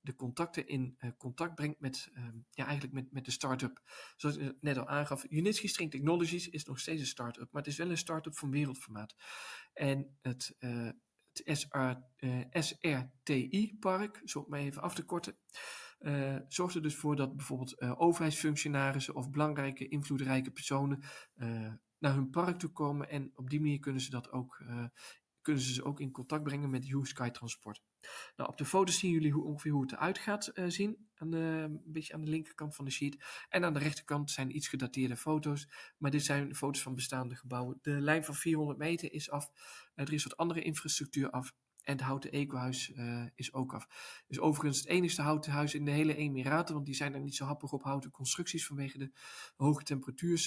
de contacten in contact brengt met, ehm, ja, eigenlijk met, met de start-up. Zoals ik net al aangaf, Unitsky String Technologies is nog steeds een start-up, maar het is wel een start-up van wereldformaat. En het, het SR, SRTI-park, zo om mij even af te korten, uh, zorgt er dus voor dat bijvoorbeeld eh, overheidsfunctionarissen of belangrijke invloedrijke personen eh, naar hun park toe komen. En op die manier kunnen ze dat ook kunnen ze ze ook in contact brengen met Hugh sky Transport. Nou, op de foto zien jullie hoe, ongeveer hoe het eruit gaat zien. een beetje aan de linkerkant van de sheet. En aan de rechterkant zijn iets gedateerde foto's. Maar dit zijn foto's van bestaande gebouwen. De lijn van 400 meter is af. er is wat andere infrastructuur af. En het houten ecohuis eh, is ook af. Is overigens het enigste houten huis in de hele Emiraten, want die zijn er niet zo happig op houten constructies vanwege de hoge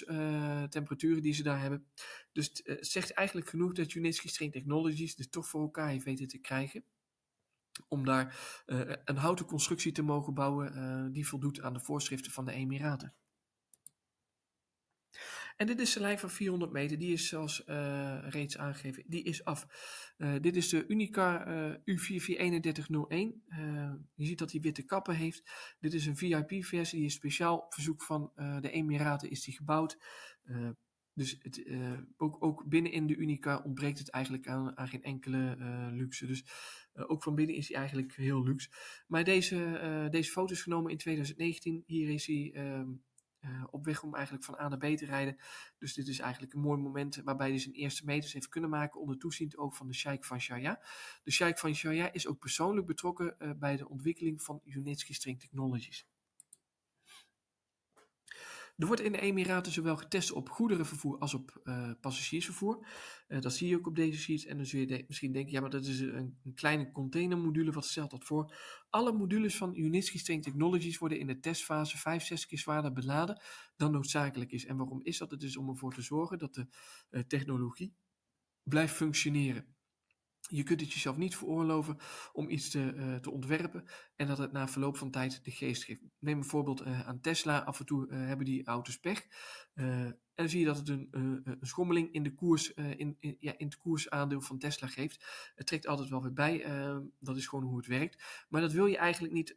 uh, temperaturen die ze daar hebben. Dus het eh, zegt eigenlijk genoeg dat UNESCO Strain Technologies Dus toch voor elkaar heeft weten te krijgen. Om daar een houten constructie te mogen bouwen die voldoet aan de voorschriften van de Emiraten. En dit is de lijn van 400 meter, die is zelfs eh, reeds aangegeven, die is af. Eh, dit is de Unicar eh, U443101. je ziet dat hij witte kappen heeft. Dit is een VIP-versie, die is speciaal op verzoek van de Emiraten is die gebouwd. Dus het, ook, ook binnen in de Unica ontbreekt het eigenlijk aan, aan geen enkele luxe. Dus ook van binnen is hij eigenlijk heel luxe. Maar deze, deze foto is genomen in 2019. Hier is hij ehm, eh, op weg om eigenlijk van A naar B te rijden. Dus dit is eigenlijk een mooi moment waarbij hij zijn eerste meters heeft kunnen maken onder toeziend ook van de Sheikh van Sharia. De Sheikh van Sharia is ook persoonlijk betrokken eh, bij de ontwikkeling van Unitsky String Technologies. Er wordt in de Emiraten zowel getest op goederenvervoer als op eh, passagiersvervoer. Eh, dat zie je ook op deze sheet. En dan zul je misschien denken, ja, maar dat is een, kleine containermodule. Wat stelt dat voor? Alle modules van Unitsky Strain Technologies worden in de testfase 5, 6 keer zwaarder beladen dan noodzakelijk is. En waarom is dat? Het is om ervoor te zorgen dat de eh, technologie blijft functioneren. Je kunt het jezelf niet veroorloven om iets te, eh, te ontwerpen en dat het na verloop van tijd de geest geeft. Neem een voorbeeld eh, aan Tesla. Af en toe eh, hebben die auto's pech dan zie je dat het een, eh, eh, schommeling in, de koers, eh, in, in, ja, in het koersaandeel van Tesla geeft. Het trekt altijd wel weer bij. Ehm, dat is gewoon hoe het werkt. Maar dat wil je eigenlijk niet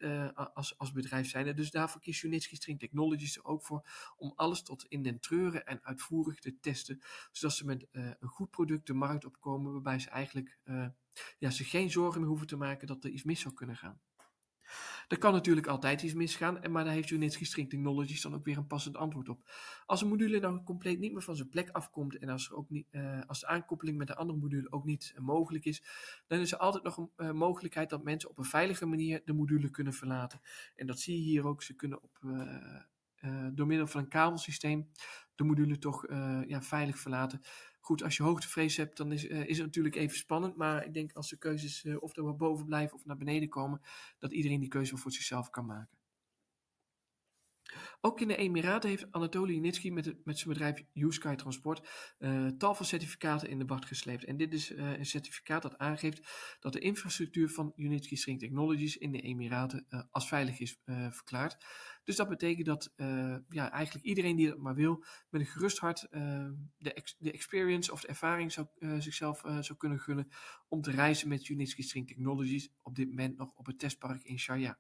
als, als bedrijf zijn. Dus daarvoor kiest Unitsky String Technologies er ook voor om alles tot in den treuren en uitvoerig te testen. Zodat ze met een goed product de markt opkomen waarbij ze eigenlijk ja, ze geen zorgen meer hoeven te maken dat er iets mis zou kunnen gaan. Er kan natuurlijk altijd iets misgaan, maar daar heeft Unitsky String Technologies dan ook weer een passend antwoord op. Als een module nou compleet niet meer van zijn plek afkomt en als, er ook niet, eh, als de aankoppeling met de andere module ook niet eh, mogelijk is, dan is er altijd nog een eh, mogelijkheid dat mensen op een veilige manier de module kunnen verlaten. En dat zie je hier ook. Ze kunnen op, door middel van een kabelsysteem de module toch ja, veilig verlaten goed, als je hoogtevrees hebt, dan is, eh, is het natuurlijk even spannend. Maar ik denk als de keuzes eh, of er wat boven blijven of naar beneden komen, dat iedereen die keuze voor zichzelf kan maken. Ook in de Emiraten heeft Anatoly Nitski met, met zijn bedrijf U-Sky Transport eh, tal van certificaten in de wacht gesleept. En dit is eh, een certificaat dat aangeeft dat de infrastructuur van Unitsky String Technologies in de Emiraten eh, als veilig is verklaard. Dus dat betekent dat ja, eigenlijk iedereen die dat maar wil, met een gerust hart de, de experience of de ervaring zou, zichzelf zou kunnen gunnen om te reizen met Unitsky String Technologies op dit moment nog op het testpark in Sharjah.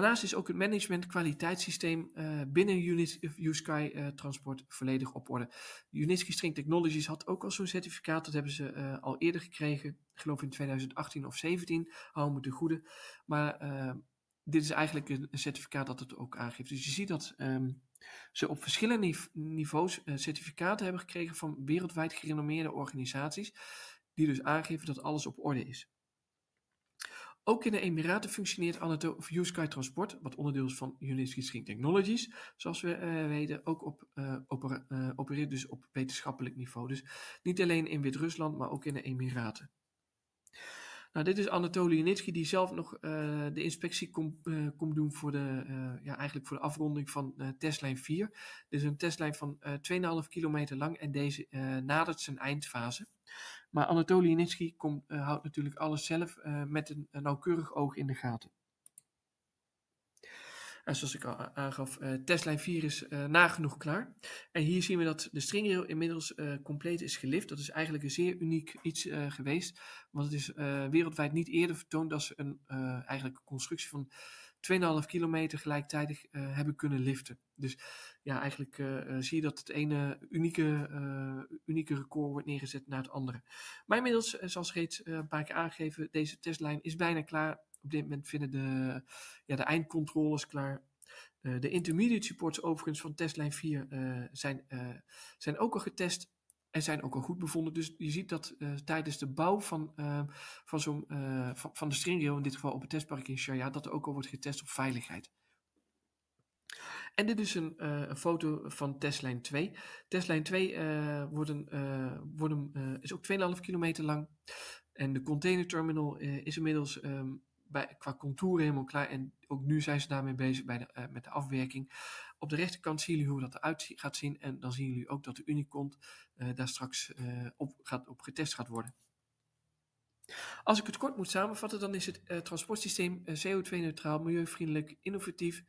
Daarnaast is ook het management kwaliteitssysteem eh, binnen USky uh, eh, Transport volledig op orde. Unitsky String Technologies had ook al zo'n certificaat, dat hebben ze eh, al eerder gekregen, geloof in 2018 of 2017, hou me de goede. Maar dit is eigenlijk een, certificaat dat het ook aangeeft. Dus je ziet dat ehm, ze op verschillende niveaus certificaten hebben gekregen van wereldwijd gerenommeerde organisaties, die dus aangeven dat alles op orde is. Ook in de Emiraten functioneert Anato Sky Transport, wat onderdeel is van Unity Screen Technologies, zoals we eh, weten, ook op, uh, eh, eh, opereert dus op wetenschappelijk niveau. Dus niet alleen in Wit-Rusland, maar ook in de Emiraten. Nou, dit is Anatoly Unitsky die zelf nog de inspectie komt doen voor de, ja, eigenlijk voor de afronding van testlijn 4. Dit is een testlijn van 2,5 kilometer lang en deze nadert zijn eindfase. Maar Anatoly Nitsky komt, eh, houdt natuurlijk alles zelf eh, met een, een nauwkeurig oog in de gaten. En zoals ik al aangaf, eh, testlijn 4 is eh, nagenoeg klaar. En hier zien we dat de stringrail inmiddels eh, compleet is gelift. Dat is eigenlijk een zeer uniek iets geweest. Want het is wereldwijd niet eerder vertoond dat ze een eigenlijk constructie van 2,5 kilometer gelijktijdig hebben kunnen liften. Dus ja, eigenlijk zie je dat het ene unieke, unieke record wordt neergezet naar het andere. Maar inmiddels, zoals reeds een paar keer aangegeven, deze testlijn is bijna klaar. Op dit moment vinden de, ja, de eindcontroles klaar. Eh, de intermediate supports overigens van testlijn 4 eh, zijn, eh, zijn ook al getest en zijn ook al goed bevonden. Dus je ziet dat tijdens de bouw van, van, zo'n, van, van, de stringrail, in dit geval op het testpark in Sharjah, dat er ook al wordt getest op veiligheid. En dit is een, een, foto van testlijn 2. Testlijn 2 uh, worden, uh, worden, is ook 2,5 kilometer lang. En de containerterminal is inmiddels ehm, bij, qua contour helemaal klaar. En ook nu zijn ze daarmee bezig bij de, eh, met de afwerking. Op de rechterkant zien jullie hoe dat eruit gaat zien. En dan zien jullie ook dat de Unicont eh, daar straks eh, op, gaat, op getest gaat worden. Als ik het kort moet samenvatten, dan is het transportsysteem CO2-neutraal, milieuvriendelijk, innovatief,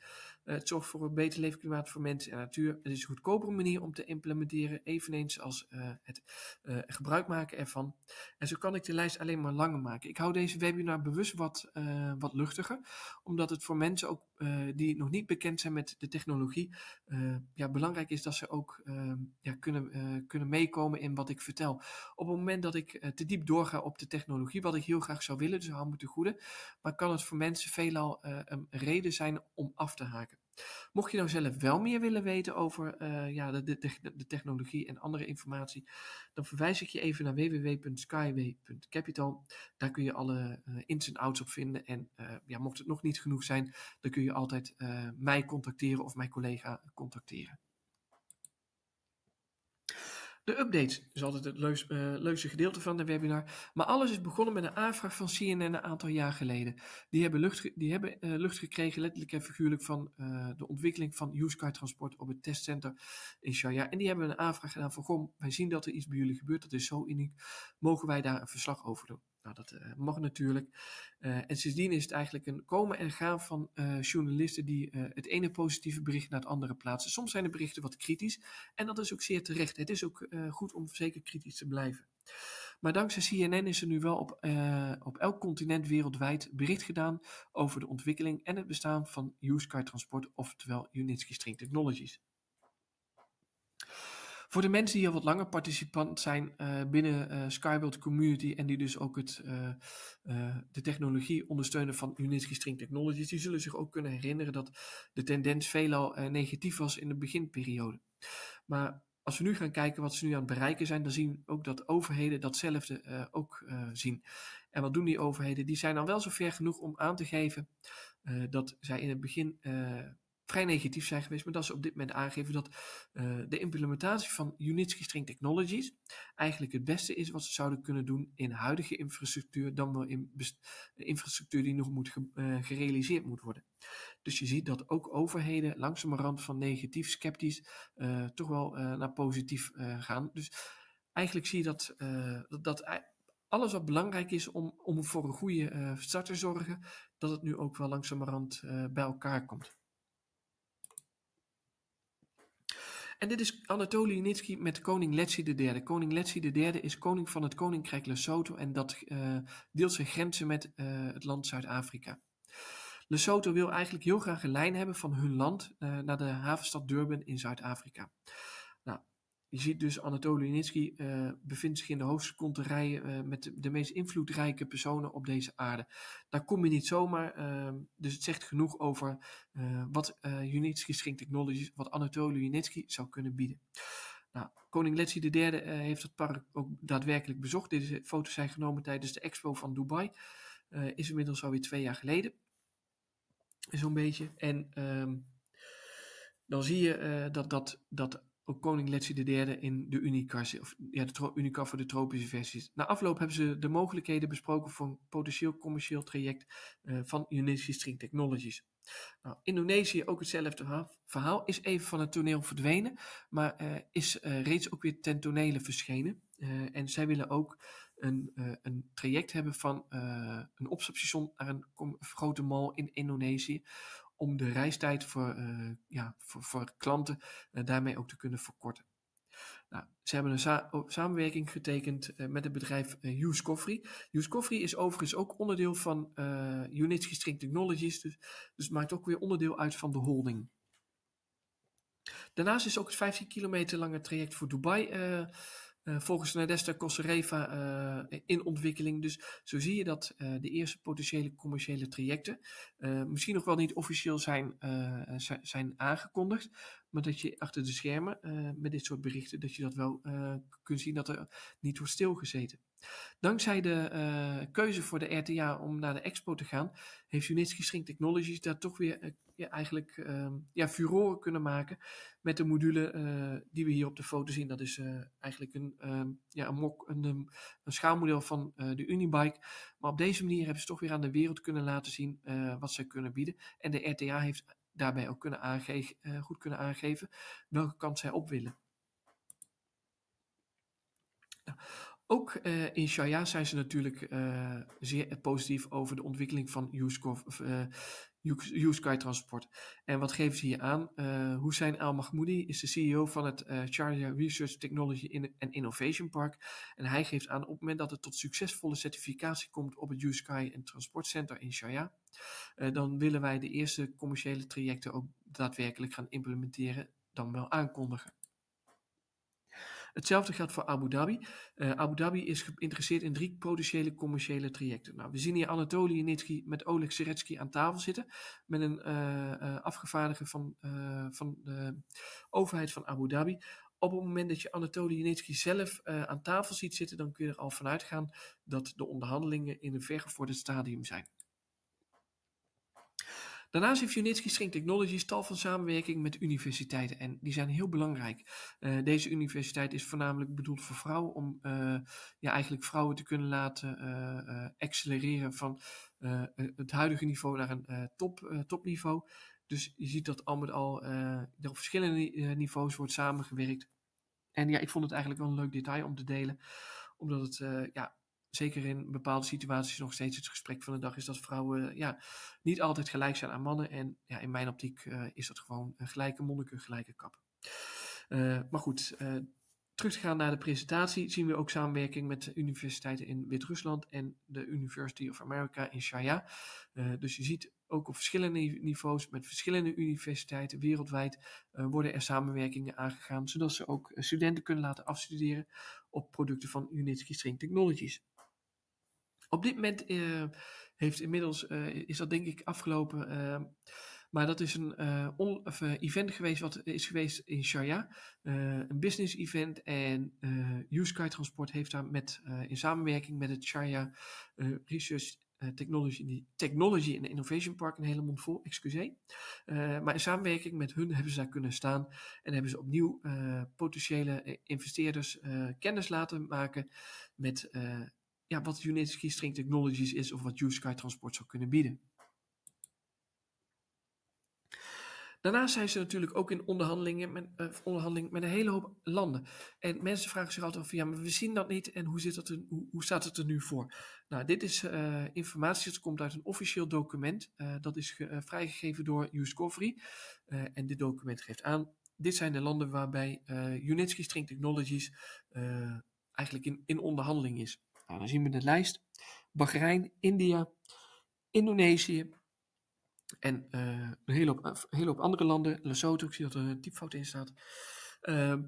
eh, het zorgt voor een beter leefklimaat voor mensen en natuur. Het is een goedkopere manier om te implementeren, eveneens als eh, het uh, gebruik maken ervan. En zo kan ik de lijst alleen maar langer maken. Ik hou deze webinar bewust wat, wat luchtiger, omdat het voor mensen ook die nog niet bekend zijn met de technologie, ja, belangrijk is dat ze ook ehm, ja, kunnen, kunnen meekomen in wat ik vertel. Op het moment dat ik te diep doorga op de technologie, wat ik heel graag zou willen, dus hou me te goede, maar kan het voor mensen veelal een reden zijn om af te haken. Mocht je nou zelf wel meer willen weten over eh, ja, de, de, de, technologie en andere informatie, dan verwijs ik je even naar www.skyway.capital. Daar kun je alle eh, ins en outs op vinden. En eh, ja, mocht het nog niet genoeg zijn, dan kun je altijd mij contacteren of mijn collega contacteren. De updates is altijd het eh, leukste gedeelte van de webinar. Maar alles is begonnen met een aanvraag van CNN een aantal jaar geleden. Die hebben lucht, die hebben, eh, lucht gekregen, letterlijk en figuurlijk, van eh, de ontwikkeling van Car transport op het testcenter in Sharjah. En die hebben een aanvraag gedaan van, goh, wij zien dat er iets bij jullie gebeurt, dat is zo uniek. Mogen wij daar een verslag over doen? Nou, dat uh, mag natuurlijk. Uh, en sindsdien is het eigenlijk een komen en gaan van eh, journalisten die het ene positieve bericht naar het andere plaatsen. Soms zijn de berichten wat kritisch en dat is ook zeer terecht. Het is ook goed om zeker kritisch te blijven. Maar dankzij CNN is er nu wel op, op elk continent wereldwijd bericht gedaan over de ontwikkeling en het bestaan van car Transport, oftewel Unitsky String Technologies. Voor de mensen die al wat langer participant zijn eh, binnen uh, Community en die dus ook het, eh, de technologie ondersteunen van Unity String Technologies, die zullen zich ook kunnen herinneren dat de tendens veelal negatief was in de beginperiode. Maar als we nu gaan kijken wat ze nu aan het bereiken zijn, dan zien we ook dat overheden datzelfde ook zien. En wat doen die overheden? Die zijn dan wel zo ver genoeg om aan te geven dat zij in het begin vrij negatief zijn geweest, maar dat ze op dit moment aangeven dat eh, de implementatie van Unitsky String Technologies eigenlijk het beste is wat ze zouden kunnen doen in huidige infrastructuur dan wel in infrastructuur die nog moet eh, gerealiseerd moet worden. Dus je ziet dat ook overheden langzamerhand van negatief, sceptisch, eh, toch wel naar positief gaan. Dus eigenlijk zie je dat, dat alles wat belangrijk is om, om voor een goede start te zorgen, dat het nu ook wel langzamerhand bij elkaar komt. En dit is Anatoly Nitsky met koning Letsi III. Koning Letsi III is koning van het koninkrijk Lesotho en dat eh, deelt zijn grenzen met eh, het land Zuid-Afrika. Lesotho wil eigenlijk heel graag een lijn hebben van hun land eh, naar de havenstad Durban in Zuid-Afrika. Je ziet dus Anatoly Nitsky uh, eh, bevindt zich in de hoogste konterijen eh, met de, meest invloedrijke personen op deze aarde. Daar kom je niet zomaar, ehm, dus het zegt genoeg over eh, wat uh, Unitsky Technologies, wat Anatoly Unitsky zou kunnen bieden. Nou, koning Letzi III heeft het park ook daadwerkelijk bezocht. Deze foto's zijn genomen tijdens de expo van Dubai. is inmiddels alweer twee jaar geleden. Zo'n beetje. En ehm, dan zie je dat, dat, dat ook koning Letse III in de Unicas, of ja, de Unica voor de tropische versies. Na afloop hebben ze de mogelijkheden besproken voor een potentieel commercieel traject eh, van Unity String Technologies. Nou, Indonesië, ook hetzelfde verhaal, is even van het toneel verdwenen, maar eh, is eh, reeds ook weer ten tonele verschenen. en zij willen ook een, een traject hebben van een opstapstation naar een grote mall in Indonesië, om de reistijd voor, eh, ja, voor, voor klanten eh, daarmee ook te kunnen verkorten. Nou, ze hebben een samenwerking getekend eh, met het bedrijf Hughes Coffee. Hughes Coffee is overigens ook onderdeel van Unity String Technologies, dus, dus maakt ook weer onderdeel uit van de holding. Daarnaast is ook het 15 kilometer lange traject voor Dubai eh, volgens Nadesta Kosereva uh, eh, in ontwikkeling. Dus zo zie je dat eh, de eerste potentiële commerciële trajecten misschien nog wel niet officieel zijn, zijn aangekondigd, maar dat je achter de schermen eh, met dit soort berichten, dat je dat wel eh, kunt zien dat er niet wordt stilgezeten. Dankzij de eh, keuze voor de RTA om naar de expo te gaan, heeft Unitsky String Technologies daar toch weer eigenlijk ehm, ja, furoren kunnen maken met de module die we hier op de foto zien. Dat is eigenlijk een, ehm, ja, een, mok, een, ehm, schaalmodel van de Unibike. Maar op deze manier hebben ze toch weer aan de wereld kunnen laten zien wat ze kunnen bieden. En de RTA heeft daarbij ook kunnen aangeven, eh, goed kunnen aangeven welke kant zij op willen. Nou, ook eh, in Sharia zijn ze natuurlijk eh, zeer positief over de ontwikkeling van use, Sky Transport. En wat geven ze hier aan? Uh, Hussein Al-Mahmoudi is de CEO van het uh, Research Technology and Innovation Park. En hij geeft aan op het moment dat het tot succesvolle certificatie komt op het USky en Center in Sharjah, eh, dan willen wij de eerste commerciële trajecten ook daadwerkelijk gaan implementeren, dan wel aankondigen. Hetzelfde geldt voor Abu Dhabi. Eh, Abu Dhabi is geïnteresseerd in drie potentiële commerciële trajecten. Nou, we zien hier Anatoly Nitski met Oleg Seretsky aan tafel zitten. Met een uh, afgevaardigde van, van de overheid van Abu Dhabi op het moment dat je Anatoly Janitsky zelf aan tafel ziet zitten, dan kun je er al vanuit gaan dat de onderhandelingen in een vergevorderd stadium zijn. Daarnaast heeft Unitsky String Technologies tal van samenwerking met universiteiten en die zijn heel belangrijk. Eh, deze universiteit is voornamelijk bedoeld voor vrouwen om eh, ja, eigenlijk vrouwen te kunnen laten eh, accelereren van het huidige niveau naar een top, topniveau. Dus je ziet dat al met al er op verschillende niveaus wordt samengewerkt. En ja, ik vond het eigenlijk wel een leuk detail om te delen, omdat het ja, zeker in bepaalde situaties nog steeds het gesprek van de dag is dat vrouwen ja, niet altijd gelijk zijn aan mannen. En ja, in mijn optiek eh, is dat gewoon een gelijke monniken, gelijke kap. Eh, maar goed, eh, terug te gaan naar de presentatie zien we ook samenwerking met de universiteiten in Wit-Rusland en de University of America in Shaya. dus je ziet ook op verschillende niveaus met verschillende universiteiten wereldwijd worden er samenwerkingen aangegaan, zodat ze ook studenten kunnen laten afstuderen op producten van Unitsky String Technologies. Op dit moment eh, heeft inmiddels, eh, is dat denk ik afgelopen, ehm, maar dat is een eh, on, event geweest wat is geweest in Sharjah. een business event en uh, Sky Transport heeft daar met, in samenwerking met het Sharjah Research Technology, Technology en Innovation Park in Helemond vol, excuseer. maar in samenwerking met hun hebben ze daar kunnen staan en hebben ze opnieuw potentiële investeerders kennis laten maken met ja, wat United String Technologies is of wat USky Transport zou kunnen bieden. Daarnaast zijn ze natuurlijk ook in onderhandelingen met, eh, onderhandeling met een hele hoop landen. En mensen vragen zich altijd af, ja, maar we zien dat niet en hoe, zit dat hoe, hoe staat het er nu voor? Nou, dit is eh, informatie dat komt uit een officieel document. Eh, dat is vrijgegeven door Uscovery. en dit document geeft aan, dit zijn de landen waarbij uh, String Technologies eigenlijk in, in onderhandeling is dan zien we de lijst. Bahrein, India, Indonesië en uh, een, hele hoop, hele andere landen. Lesotho, ik zie dat er een typfout in staat. Ehm,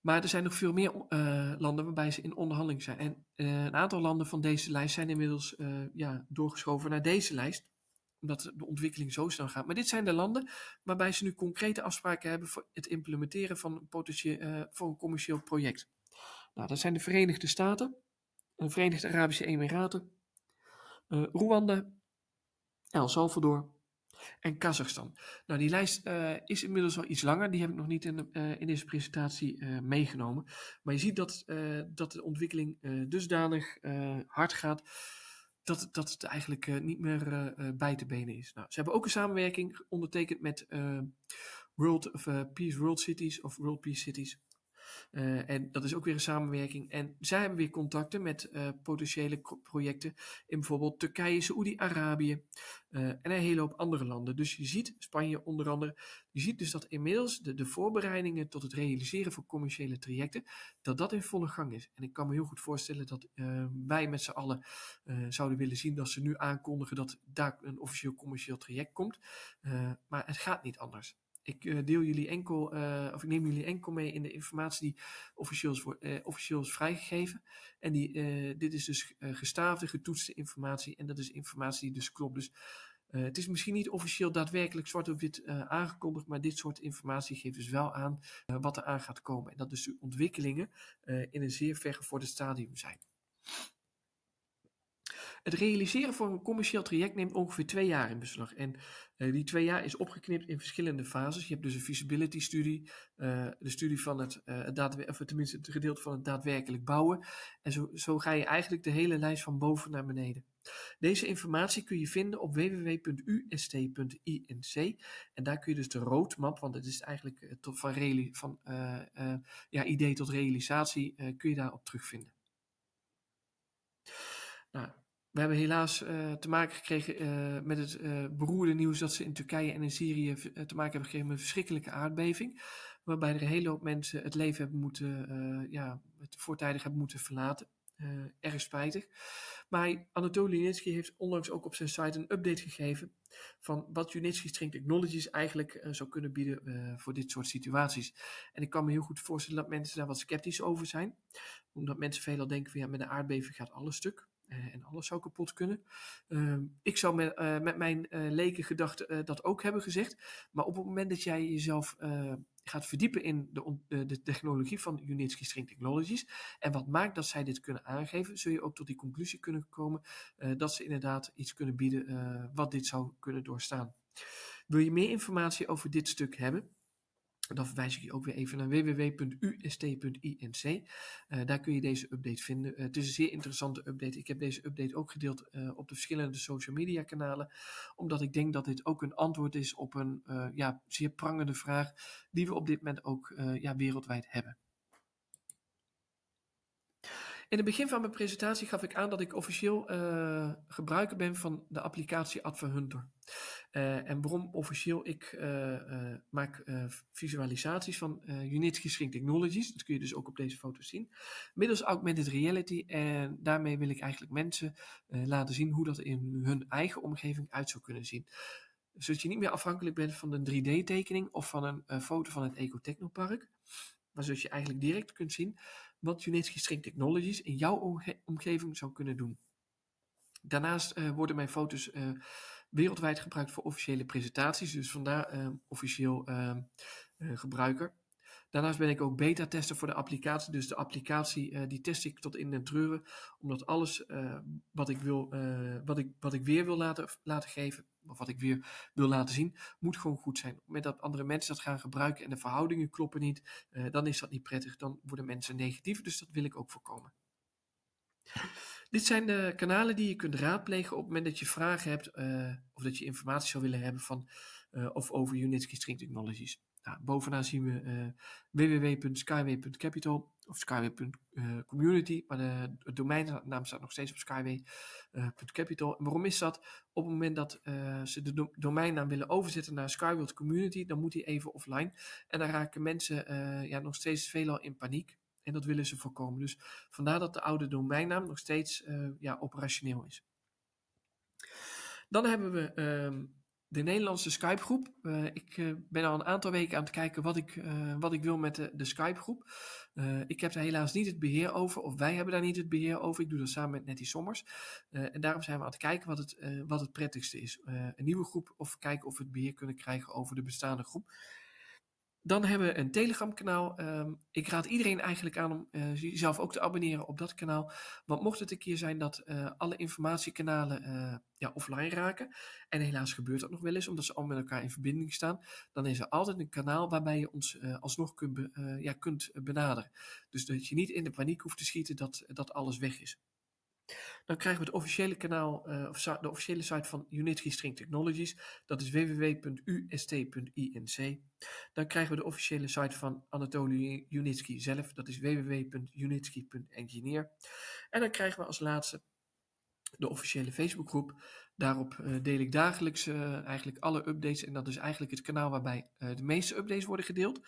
maar er zijn nog veel meer eh, landen waarbij ze in onderhandeling zijn. En eh, een aantal landen van deze lijst zijn inmiddels ja, doorgeschoven naar deze lijst omdat de ontwikkeling zo snel gaat. Maar dit zijn de landen waarbij ze nu concrete afspraken hebben voor het implementeren van een, voor een commercieel project. Nou, dat zijn de Verenigde Staten, Verenigde Arabische Emiraten, eh, Rwanda, El Salvador en Kazachstan. Nou, die lijst eh, is inmiddels wel iets langer. Die heb ik nog niet in, eh, in deze presentatie meegenomen. Maar je ziet dat, dat de ontwikkeling dusdanig hard gaat dat, dat het eigenlijk niet meer bij te benen is. Nou, ze hebben ook een samenwerking ondertekend met World of, Peace World Cities of World Peace Cities. Eh, en dat is ook weer een samenwerking. En zij hebben weer contacten met eh, potentiële projecten in bijvoorbeeld Turkije, Saoedi-Arabië eh, en een hele hoop andere landen. Dus je ziet, Spanje onder andere, je ziet dus dat inmiddels de, de voorbereidingen tot het realiseren van commerciële trajecten, dat dat in volle gang is. En ik kan me heel goed voorstellen dat wij met z'n allen zouden willen zien dat ze nu aankondigen dat daar een officieel commercieel traject komt. maar het gaat niet anders. Ik, eh, deel jullie enkel, eh, of ik neem jullie enkel mee in de informatie die officieel is, eh, officieel is vrijgegeven. En die, dit is dus gestaafde, getoetste informatie. En dat is informatie die dus klopt. Dus het is misschien niet officieel daadwerkelijk zwart op wit aangekondigd. Maar dit soort informatie geeft dus wel aan wat er aan gaat komen. En dat dus de ontwikkelingen in een zeer vergevorderd stadium zijn. Het realiseren van een commercieel traject neemt ongeveer twee jaar in beslag. En eh, die twee jaar is opgeknipt in verschillende fases. Je hebt dus een feasibility studie, eh, de studie van het, eh, het tenminste het gedeelte van het daadwerkelijk bouwen. En zo, zo ga je eigenlijk de hele lijst van boven naar beneden. Deze informatie kun je vinden op www.ust.inc en daar kun je dus de roadmap, want het is eigenlijk van, reali- van ja, idee tot realisatie, kun je op terugvinden. Nou, we hebben helaas eh, te maken gekregen eh, met het eh, beroerde nieuws dat ze in Turkije en in Syrië te maken hebben gekregen met een verschrikkelijke aardbeving. Waarbij er een hele hoop mensen het leven hebben moeten, ja, het voortijdig hebben moeten verlaten. erg spijtig. Maar Anatoly Junitsky heeft onlangs ook op zijn site een update gegeven van wat Unitsky String Technologies eigenlijk zou kunnen bieden voor dit soort situaties. En ik kan me heel goed voorstellen dat mensen daar wat sceptisch over zijn. Omdat mensen veelal denken ja, met een aardbeving gaat alles stuk. Eh, en alles zou kapot kunnen. Ehm, ik zou met, eh, met mijn eh, leken gedachten dat ook hebben gezegd. Maar op het moment dat jij jezelf gaat verdiepen in de, de technologie van Unitsky String Technologies. En wat maakt dat zij dit kunnen aangeven, zul je ook tot die conclusie kunnen komen dat ze inderdaad iets kunnen bieden wat dit zou kunnen doorstaan. Wil je meer informatie over dit stuk hebben? Dan verwijs ik je ook weer even naar www.ust.inc. Eh, daar kun je deze update vinden. Eh, het is een zeer interessante update. Ik heb deze update ook gedeeld eh, op de verschillende social media kanalen. Omdat ik denk dat dit ook een antwoord is op een ja, zeer prangende vraag die we op dit moment ook ja, wereldwijd hebben. In het begin van mijn presentatie gaf ik aan dat ik officieel eh, gebruiker ben van de applicatie Adva Hunter. Eh, en waarom officieel? Ik eh, maak visualisaties van Unit Shrink Technologies. Dat kun je dus ook op deze foto zien. Middels augmented reality. En daarmee wil ik eigenlijk mensen laten zien hoe dat in hun eigen omgeving uit zou kunnen zien zodat je niet meer afhankelijk bent van een 3D-tekening of van een, een foto van het Ecotechnopark. Maar zodat je eigenlijk direct kunt zien wat Unesco String Technologies in jouw omgeving zou kunnen doen. Daarnaast eh, worden mijn foto's eh, wereldwijd gebruikt voor officiële presentaties, dus vandaar eh, officieel gebruiker. Daarnaast ben ik ook beta-tester voor de applicatie. Dus de applicatie eh, die test ik tot in den treuren. Omdat alles eh, wat, ik wil, eh, wat, ik, wat ik weer wil laten, laten geven, of wat ik weer wil laten zien, moet gewoon goed zijn. Op het moment dat andere mensen dat gaan gebruiken en de verhoudingen kloppen niet, dan is dat niet prettig. Dan worden mensen negatief. Dus dat wil ik ook voorkomen. Dit zijn de kanalen die je kunt raadplegen op het moment dat je vragen hebt of dat je informatie zou willen hebben van, of over Unitsky String Technologies. Nou, bovenaan zien we uh, www.skyway.capital of skyway.community, maar de, domeinnaam staat nog steeds op skyway.capital. En waarom is dat? Op het moment dat eh, ze de domeinnaam willen overzetten naar Skyworld Community, dan moet die even offline. En dan raken mensen eh, ja, nog steeds veelal in paniek. En dat willen ze voorkomen. Dus vandaar dat de oude domeinnaam nog steeds ja, operationeel is. Dan hebben we ehm, de Nederlandse Skype-groep. Eh, ik eh, ben al een aantal weken aan het kijken wat ik, eh, wat ik wil met de, de Skype-groep. ik heb daar helaas niet het beheer over, of wij hebben daar niet het beheer over. Ik doe dat samen met Nettie Sommers. en daarom zijn we aan het kijken wat het, wat het prettigste is. een nieuwe groep of kijken of we het beheer kunnen krijgen over de bestaande groep. Dan hebben we een Telegram-kanaal. Ehm, ik raad iedereen eigenlijk aan om uh, eh, jezelf ook te abonneren op dat kanaal. Want mocht het een keer zijn dat eh, alle informatiekanalen eh, ja, offline raken, en helaas gebeurt dat nog wel eens omdat ze allemaal met elkaar in verbinding staan, dan is er altijd een kanaal waarbij je ons alsnog kunt, ja, kunt benaderen. Dus dat je niet in de paniek hoeft te schieten dat, dat alles weg is. Dan krijgen we het officiële kanaal, eh, of de officiële site van Unitri String Technologies. Dat is www.ust.inc. Dan krijgen we de officiële site van Anatoly Unitsky zelf. Dat is www.unitsky.engineer. En dan krijgen we als laatste de officiële Facebookgroep Daarop eh, deel ik dagelijks eh, eigenlijk alle updates. En dat is eigenlijk het kanaal waarbij eh, de meeste updates worden gedeeld.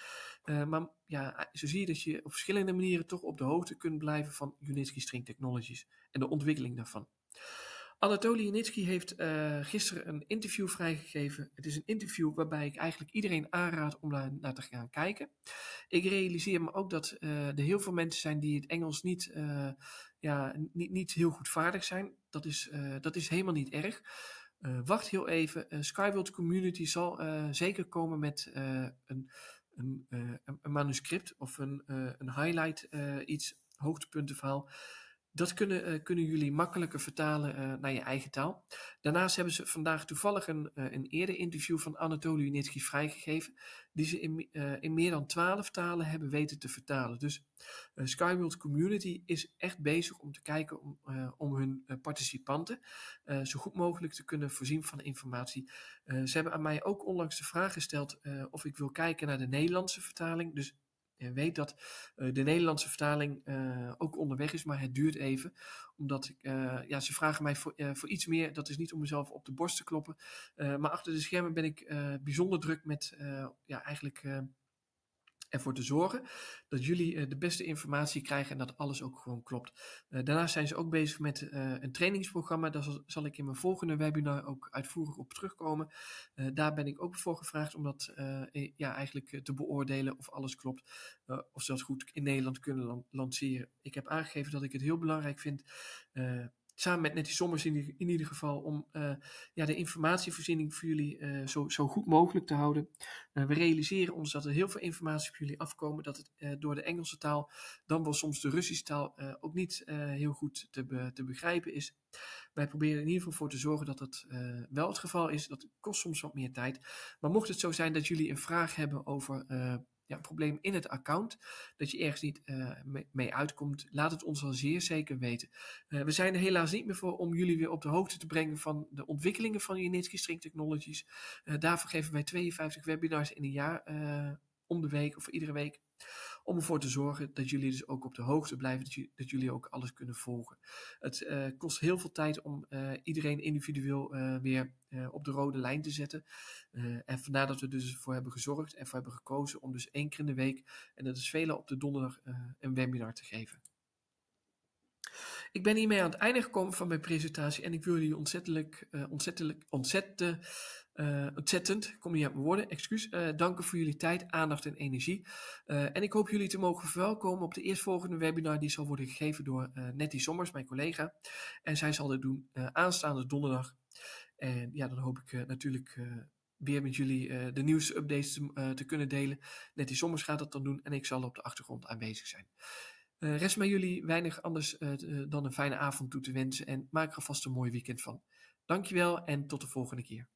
maar ja, zo zie je dat je op verschillende manieren toch op de hoogte kunt blijven van Unitsky String Technologies en de ontwikkeling daarvan. Anatoly Unitsky heeft gisteren een interview vrijgegeven. Het is een interview waarbij ik eigenlijk iedereen aanraad om naar te gaan kijken. Ik realiseer me ook dat er heel veel mensen zijn die het Engels niet, ja, niet, niet heel goed vaardig zijn. Dat is, eh, dat is helemaal niet erg. Eh, wacht heel even. Eh, Skyworld Community zal zeker komen met een, een, een, manuscript of een, een highlight, iets, hoogtepuntenverhaal. verhaal dat kunnen, eh, kunnen jullie makkelijker vertalen eh, naar je eigen taal. Daarnaast hebben ze vandaag toevallig een, uh, een eerder interview van Anatoly Unitsky vrijgegeven, die ze in, in meer dan twaalf talen hebben weten te vertalen. Dus SkyWorld Community is echt bezig om te kijken om, om hun participanten zo goed mogelijk te kunnen voorzien van informatie. ze hebben aan mij ook onlangs de vraag gesteld of ik wil kijken naar de Nederlandse vertaling. Dus eh, weet dat eh, de Nederlandse vertaling eh, ook onderweg is, maar het duurt even. Omdat ik, ja, ze vragen mij voor, voor iets meer. Dat is niet om mezelf op de borst te kloppen. maar achter de schermen ben ik bijzonder druk met ja, eigenlijk ervoor te zorgen dat jullie eh, de beste informatie krijgen en dat alles ook gewoon klopt. Eh, daarnaast zijn ze ook bezig met eh, een trainingsprogramma. Daar zal, ik in mijn volgende webinar ook uitvoerig op terugkomen. daar ben ik ook voor gevraagd om dat ja, eigenlijk te beoordelen of alles klopt. of ze dat goed in Nederland kunnen lanceren. Ik heb aangegeven dat ik het heel belangrijk vind samen met Nettie Sommers in, in ieder geval, om eh, ja, de informatievoorziening voor jullie eh, zo, zo goed mogelijk te houden. Eh, we realiseren ons dat er heel veel informatie voor jullie afkomen, dat het door de Engelse taal, dan wel soms de Russische taal, ook niet heel goed te, te begrijpen is. Wij proberen in ieder geval voor te zorgen dat dat wel het geval is. Dat kost soms wat meer tijd. Maar mocht het zo zijn dat jullie een vraag hebben over ja, probleem in het account, dat je ergens niet eh, mee uitkomt, laat het ons dan zeer zeker weten. Eh, we zijn er helaas niet meer voor om jullie weer op de hoogte te brengen van de ontwikkelingen van Unitsky String Technologies. Eh, daarvoor geven wij 52 webinars in een jaar om de week of iedere week. Om ervoor te zorgen dat jullie dus ook op de hoogte blijven, dat, jullie ook alles kunnen volgen. Het eh, kost heel veel tijd om eh, iedereen individueel eh, weer op de rode lijn te zetten. en vandaar dat we dus voor hebben gezorgd en voor hebben gekozen om dus één keer in de week, en dat is velen op de donderdag, een webinar te geven. Ik ben hiermee aan het einde gekomen van mijn presentatie en ik wil jullie ontzettelijk, ontzettend ontzettend uh, ontzettend, ik kom niet uit mijn woorden, excuus, eh, danken voor jullie tijd, aandacht en energie. Eh, en ik hoop jullie te mogen verwelkomen op de eerstvolgende webinar die zal worden gegeven door Nettie Sommers, mijn collega. En zij zal dit doen aanstaande donderdag. En ja, dan hoop ik natuurlijk weer met jullie de nieuwsupdates te, te kunnen delen. Nettie Sommers gaat dat dan doen en ik zal op de achtergrond aanwezig zijn. rest mij jullie weinig anders dan een fijne avond toe te wensen en maak er vast een mooi weekend van. Dankjewel en tot de volgende keer.